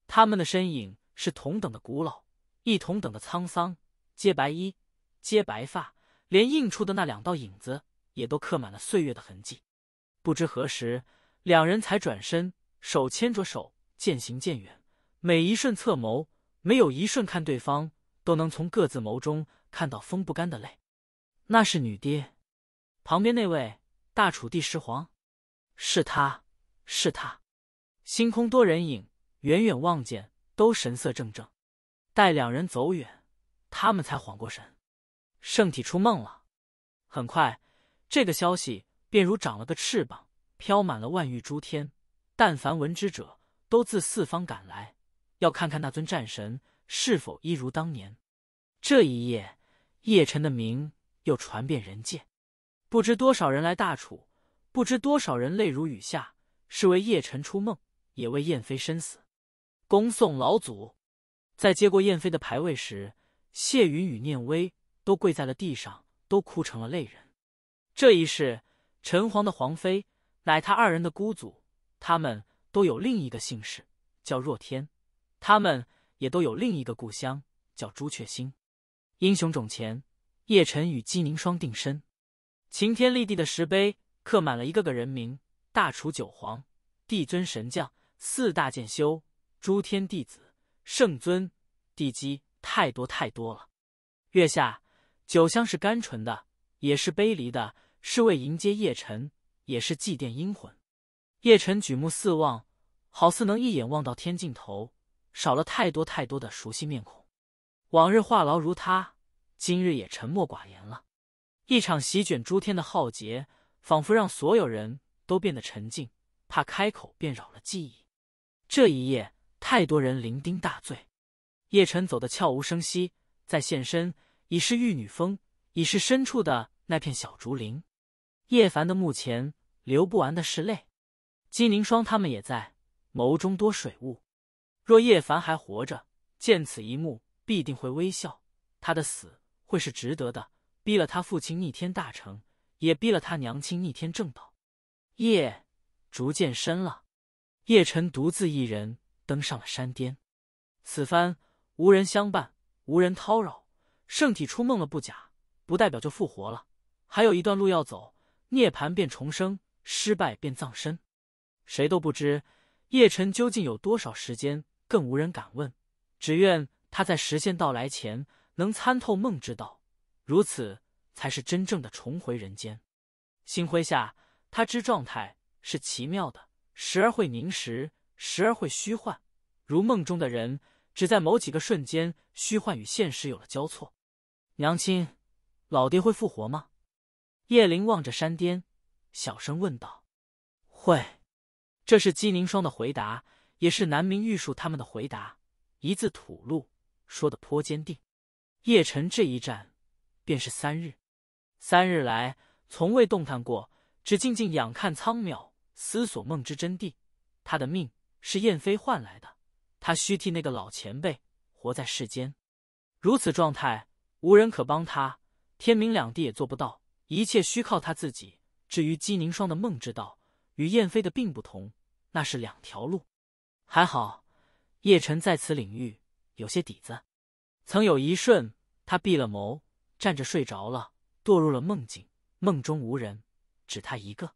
他们的身影是同等的古老，一同等的沧桑，皆白衣，皆白发，连映出的那两道影子也都刻满了岁月的痕迹。不知何时，两人才转身，手牵着手，渐行渐远。每一瞬侧眸，没有一瞬看对方，都能从各自眸中看到风不甘的泪。那是女爹，旁边那位大楚帝十皇，是他是他。星空多人影，远远望见都神色怔怔。待两人走远，他们才缓过神。圣体出梦了。很快，这个消息便如长了个翅膀，飘满了万域诸天。但凡闻之者，都自四方赶来。要看看那尊战神是否一如当年。这一夜，叶辰的名又传遍人界，不知多少人来大楚，不知多少人泪如雨下，是为叶辰出梦，也为燕飞身死。恭送老祖，在接过燕飞的牌位时，谢云与念威都跪在了地上，都哭成了泪人。这一世，陈皇的皇妃乃他二人的姑祖，他们都有另一个姓氏，叫若天。他们也都有另一个故乡，叫朱雀星。英雄冢前，叶辰与姬凝霜定身。晴天立地的石碑刻满了一个个人名：大楚九皇、帝尊神将、四大剑修、诸天弟子、圣尊、帝姬，太多太多了。月下，酒香是甘醇的，也是悲离的，是为迎接叶辰，也是祭奠阴魂。叶辰举目四望，好似能一眼望到天尽头。少了太多太多的熟悉面孔，往日话痨如他，今日也沉默寡言了。一场席卷诸天的浩劫，仿佛让所有人都变得沉静，怕开口便扰了记忆。这一夜，太多人酩酊大醉。叶辰走得悄无声息，再现身已是玉女峰，已是深处的那片小竹林。叶凡的墓前流不完的是泪，姬凝霜他们也在，眸中多水雾。若叶凡还活着，见此一幕必定会微笑。他的死会是值得的，逼了他父亲逆天大成，也逼了他娘亲逆天正道。夜逐渐深了，叶晨独自一人登上了山巅。此番无人相伴，无人叨扰，圣体出梦了不假，不代表就复活了。还有一段路要走，涅槃便重生，失败便葬身。谁都不知叶晨究竟有多少时间。更无人敢问，只愿他在实现到来前能参透梦之道，如此才是真正的重回人间。星辉下，他知状态是奇妙的，时而会凝实，时而会虚幻，如梦中的人，只在某几个瞬间，虚幻与现实有了交错。娘亲，老爹会复活吗？叶灵望着山巅，小声问道。会，这是姬凝霜的回答。也是南明玉树他们的回答，一字吐露，说的颇坚定。叶辰这一战，便是三日，三日来从未动弹过，只静静仰看苍渺，思索梦之真谛。他的命是燕飞换来的，他需替那个老前辈活在世间。如此状态，无人可帮他，天明两地也做不到，一切需靠他自己。至于姬凝霜的梦之道与燕飞的并不同，那是两条路。还好，叶辰在此领域有些底子。曾有一瞬，他闭了眸，站着睡着了，堕入了梦境。梦中无人，只他一个。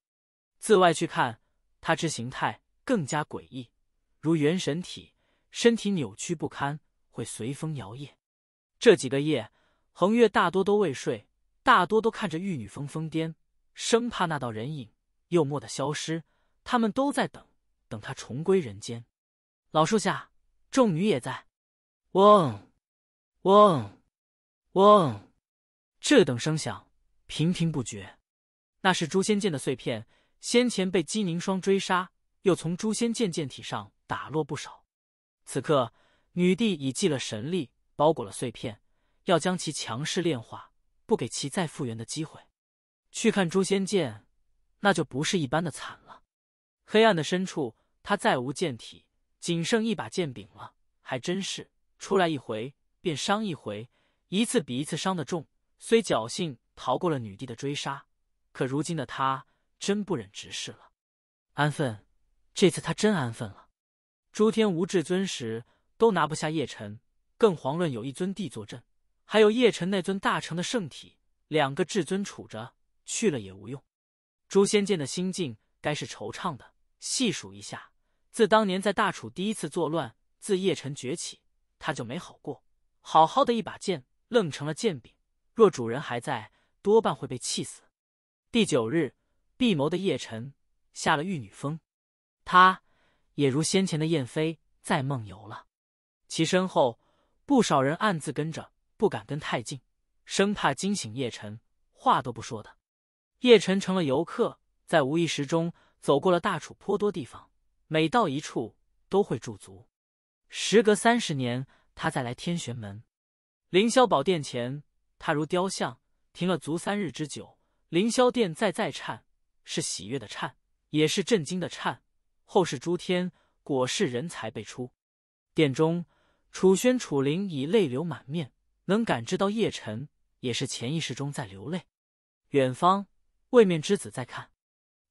自外去看，他之形态更加诡异，如元神体，身体扭曲不堪，会随风摇曳。这几个夜，恒月大多都未睡，大多都看着玉女峰疯癫，生怕那道人影又蓦的消失。他们都在等，等他重归人间。老树下，众女也在。嗡，嗡，嗡，这等声响频频不绝。那是诛仙剑的碎片，先前被姬凝霜追杀，又从诛仙剑剑体上打落不少。此刻女帝已祭了神力，包裹了碎片，要将其强势炼化，不给其再复原的机会。去看诛仙剑，那就不是一般的惨了。黑暗的深处，他再无剑体。仅剩一把剑柄了，还真是出来一回便伤一回，一次比一次伤的重。虽侥幸逃过了女帝的追杀，可如今的他真不忍直视了。安分，这次他真安分了。诸天无至尊时都拿不下叶辰，更遑论有一尊帝坐镇，还有叶辰那尊大成的圣体。两个至尊处着去了也无用。诛仙剑的心境该是惆怅的。细数一下。自当年在大楚第一次作乱，自叶辰崛起，他就没好过。好好的一把剑，愣成了剑柄。若主人还在，多半会被气死。第九日，闭眸的叶辰下了玉女峰，他也如先前的燕飞，在梦游了。其身后，不少人暗自跟着，不敢跟太近，生怕惊醒叶辰，话都不说的，叶辰成了游客，在无意识中走过了大楚颇多地方。每到一处都会驻足。时隔三十年，他再来天玄门，凌霄宝殿前，他如雕像，停了足三日之久。凌霄殿再再颤，是喜悦的颤，也是震惊的颤。后世诸天果是人才辈出。殿中，楚轩、楚灵已泪流满面，能感知到叶辰也是潜意识中在流泪。远方，位面之子在看，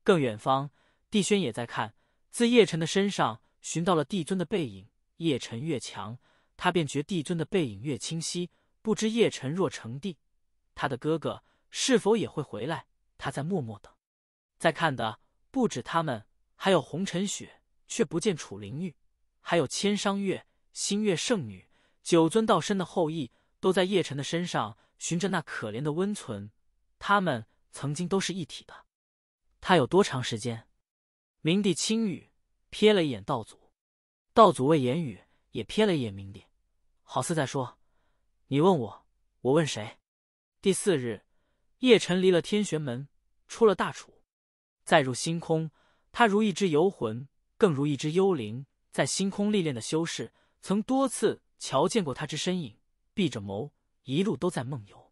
更远方，帝轩也在看。自叶辰的身上寻到了帝尊的背影，叶辰越强，他便觉帝尊的背影越清晰。不知叶辰若成帝，他的哥哥是否也会回来？他在默默等，在看的不止他们，还有红尘雪，却不见楚灵玉，还有千殇月、星月圣女、九尊道身的后裔，都在叶辰的身上寻着那可怜的温存。他们曾经都是一体的。他有多长时间？明帝轻语，瞥了一眼道祖，道祖未言语，也瞥了一眼明帝，好似在说：“你问我，我问谁？”第四日，叶辰离了天玄门，出了大楚，再入星空。他如一只游魂，更如一只幽灵，在星空历练的修士曾多次瞧见过他之身影。闭着眸，一路都在梦游。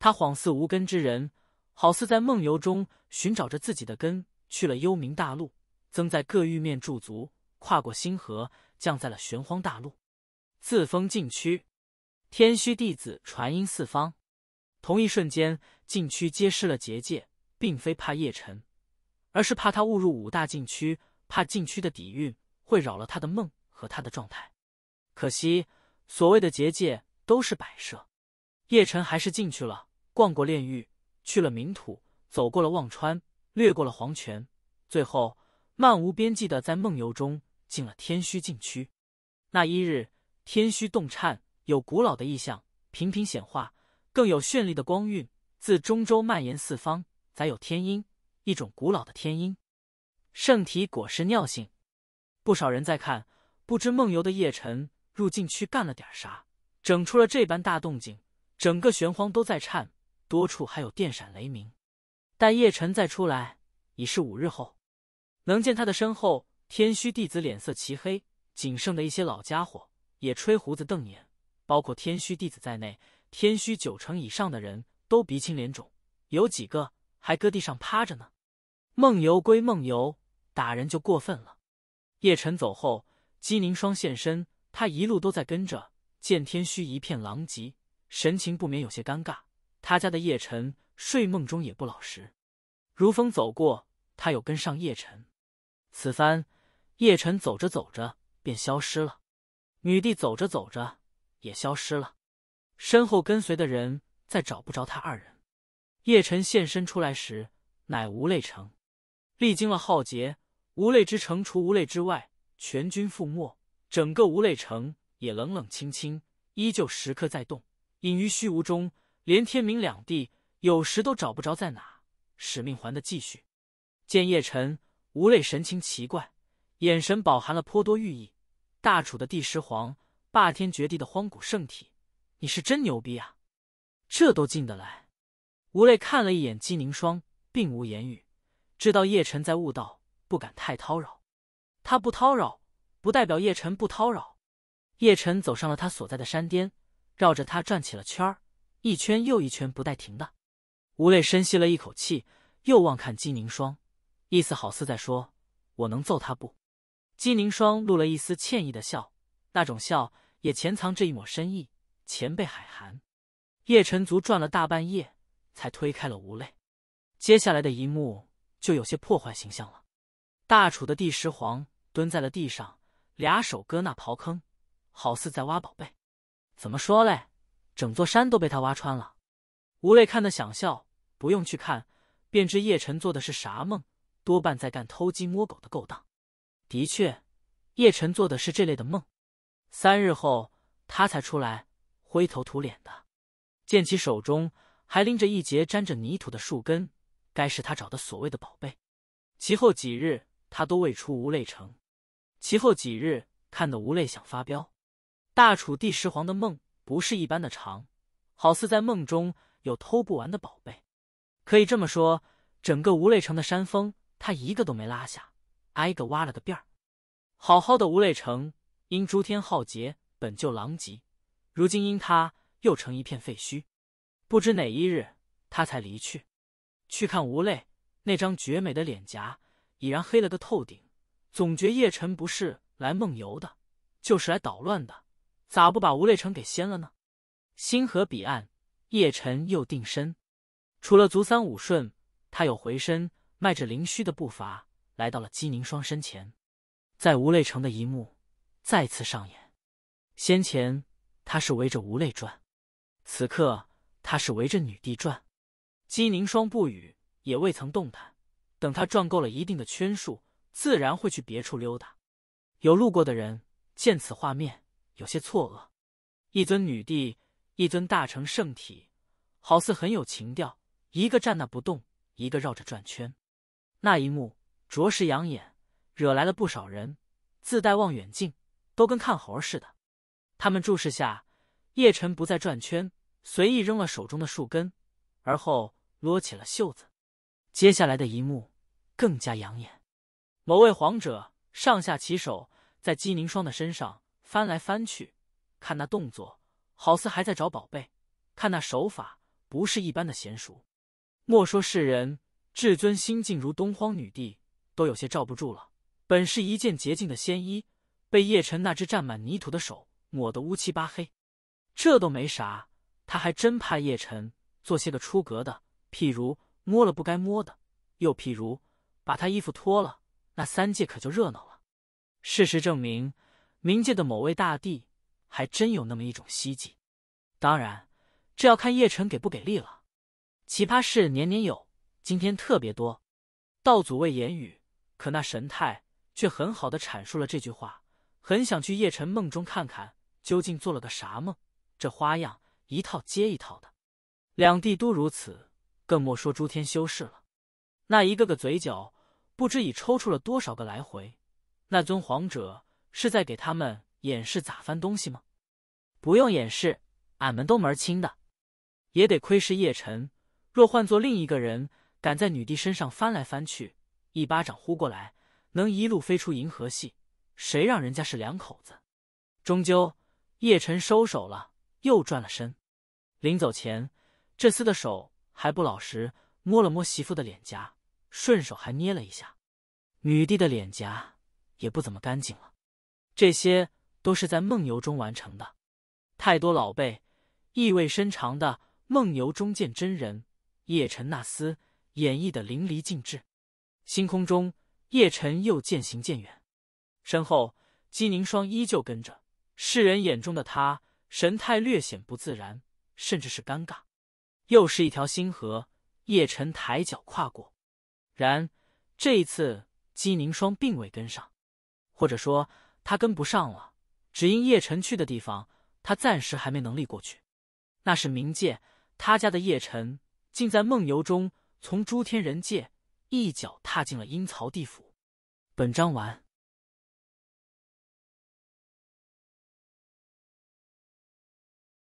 他恍似无根之人，好似在梦游中寻找着自己的根。去了幽冥大陆。曾在各域面驻足，跨过星河，降在了玄荒大陆，自封禁区。天虚弟子传音四方，同一瞬间，禁区揭示了结界，并非怕叶辰，而是怕他误入五大禁区，怕禁区的底蕴会扰了他的梦和他的状态。可惜，所谓的结界都是摆设，叶辰还是进去了，逛过炼狱，去了冥土，走过了忘川，掠过了黄泉，最后。漫无边际的在梦游中进了天虚禁区。那一日，天虚动颤，有古老的意象频频显化，更有绚丽的光晕自中州蔓延四方，载有天音，一种古老的天音。圣体果实尿性，不少人在看，不知梦游的叶辰入禁区干了点啥，整出了这般大动静，整个玄荒都在颤，多处还有电闪雷鸣。待叶辰再出来，已是五日后。能见他的身后，天虚弟子脸色漆黑，仅剩的一些老家伙也吹胡子瞪眼。包括天虚弟子在内，天虚九成以上的人都鼻青脸肿，有几个还搁地上趴着呢。梦游归梦游，打人就过分了。叶晨走后，姬凝霜现身，他一路都在跟着。见天虚一片狼藉，神情不免有些尴尬。他家的叶晨睡梦中也不老实。如风走过，他又跟上叶晨。此番，叶辰走着走着便消失了，女帝走着走着也消失了，身后跟随的人再找不着他二人。叶辰现身出来时，乃无泪城，历经了浩劫，无泪之城除无泪之外全军覆没，整个无泪城也冷冷清清，依旧时刻在动，隐于虚无中，连天明两地有时都找不着在哪。使命还的继续，见叶辰。吴磊神情奇怪，眼神饱含了颇多寓意。大楚的帝十皇，霸天绝地的荒古圣体，你是真牛逼啊！这都进得来。吴磊看了一眼姬凝霜，并无言语，知道叶辰在悟道，不敢太叨扰。他不叨扰，不代表叶晨不叨扰。叶晨走上了他所在的山巅，绕着他转起了圈儿，一圈又一圈，不带停的。吴磊深吸了一口气，又望看姬凝霜。意思好似在说：“我能揍他不？”姬凝霜露了一丝歉意的笑，那种笑也潜藏着一抹深意。前辈海涵。叶晨族转了大半夜，才推开了吴累。接下来的一幕就有些破坏形象了。大楚的第十皇蹲在了地上，俩手搁那刨坑，好似在挖宝贝。怎么说嘞？整座山都被他挖穿了。吴累看得想笑，不用去看，便知叶晨做的是啥梦。多半在干偷鸡摸狗的勾当。的确，叶晨做的是这类的梦。三日后，他才出来，灰头土脸的，见其手中还拎着一截沾着泥土的树根，该是他找的所谓的宝贝。其后几日，他都未出无泪城。其后几日，看得无泪想发飙。大楚第十皇的梦不是一般的长，好似在梦中有偷不完的宝贝。可以这么说，整个无泪城的山峰。他一个都没拉下，挨个挖了个遍儿。好好的无泪城，因诸天浩劫本就狼藉，如今因他又成一片废墟。不知哪一日他才离去？去看吴泪那张绝美的脸颊已然黑了个透顶，总觉叶辰不是来梦游的，就是来捣乱的，咋不把吴泪城给掀了呢？星河彼岸，叶辰又定身，除了足三五顺，他有回身。迈着灵虚的步伐来到了姬凝霜身前，在无泪城的一幕再次上演。先前他是围着无泪转，此刻他是围着女帝转。姬凝霜不语，也未曾动弹。等他转够了一定的圈数，自然会去别处溜达。有路过的人见此画面，有些错愕：一尊女帝，一尊大成圣体，好似很有情调。一个站那不动，一个绕着转圈。那一幕着实养眼，惹来了不少人，自带望远镜，都跟看猴似的。他们注视下，叶辰不再转圈，随意扔了手中的树根，而后撸起了袖子。接下来的一幕更加养眼。某位皇者上下其手，在姬凝霜的身上翻来翻去，看那动作，好似还在找宝贝；看那手法，不是一般的娴熟。莫说世人。至尊心境如东荒女帝都有些罩不住了。本是一件洁净的仙衣，被叶辰那只沾满泥土的手抹得乌七八黑。这都没啥，他还真怕叶辰做些个出格的，譬如摸了不该摸的，又譬如把他衣服脱了。那三界可就热闹了。事实证明，冥界的某位大帝还真有那么一种希冀。当然，这要看叶辰给不给力了。奇葩事年年有。今天特别多，道祖未言语，可那神态却很好的阐述了这句话。很想去叶晨梦中看看，究竟做了个啥梦？这花样一套接一套的，两地都如此，更莫说诸天修士了。那一个个嘴角不知已抽搐了多少个来回。那尊皇者是在给他们演示咋翻东西吗？不用掩饰，俺们都门清的。也得窥视叶晨。若换做另一个人。敢在女帝身上翻来翻去，一巴掌呼过来，能一路飞出银河系。谁让人家是两口子？终究，叶辰收手了，又转了身。临走前，这厮的手还不老实，摸了摸媳妇的脸颊，顺手还捏了一下女帝的脸颊，也不怎么干净了。这些都是在梦游中完成的。太多老辈意味深长的梦游中见真人，叶辰那厮。演绎的淋漓尽致。星空中，叶晨又渐行渐远，身后姬凝霜依旧跟着。世人眼中的他，神态略显不自然，甚至是尴尬。又是一条星河，叶晨抬脚跨过，然这一次姬凝霜并未跟上，或者说他跟不上了。只因叶晨去的地方，他暂时还没能力过去。那是冥界，他家的叶晨竟在梦游中。从诸天人界一脚踏进了阴曹地府。本章完。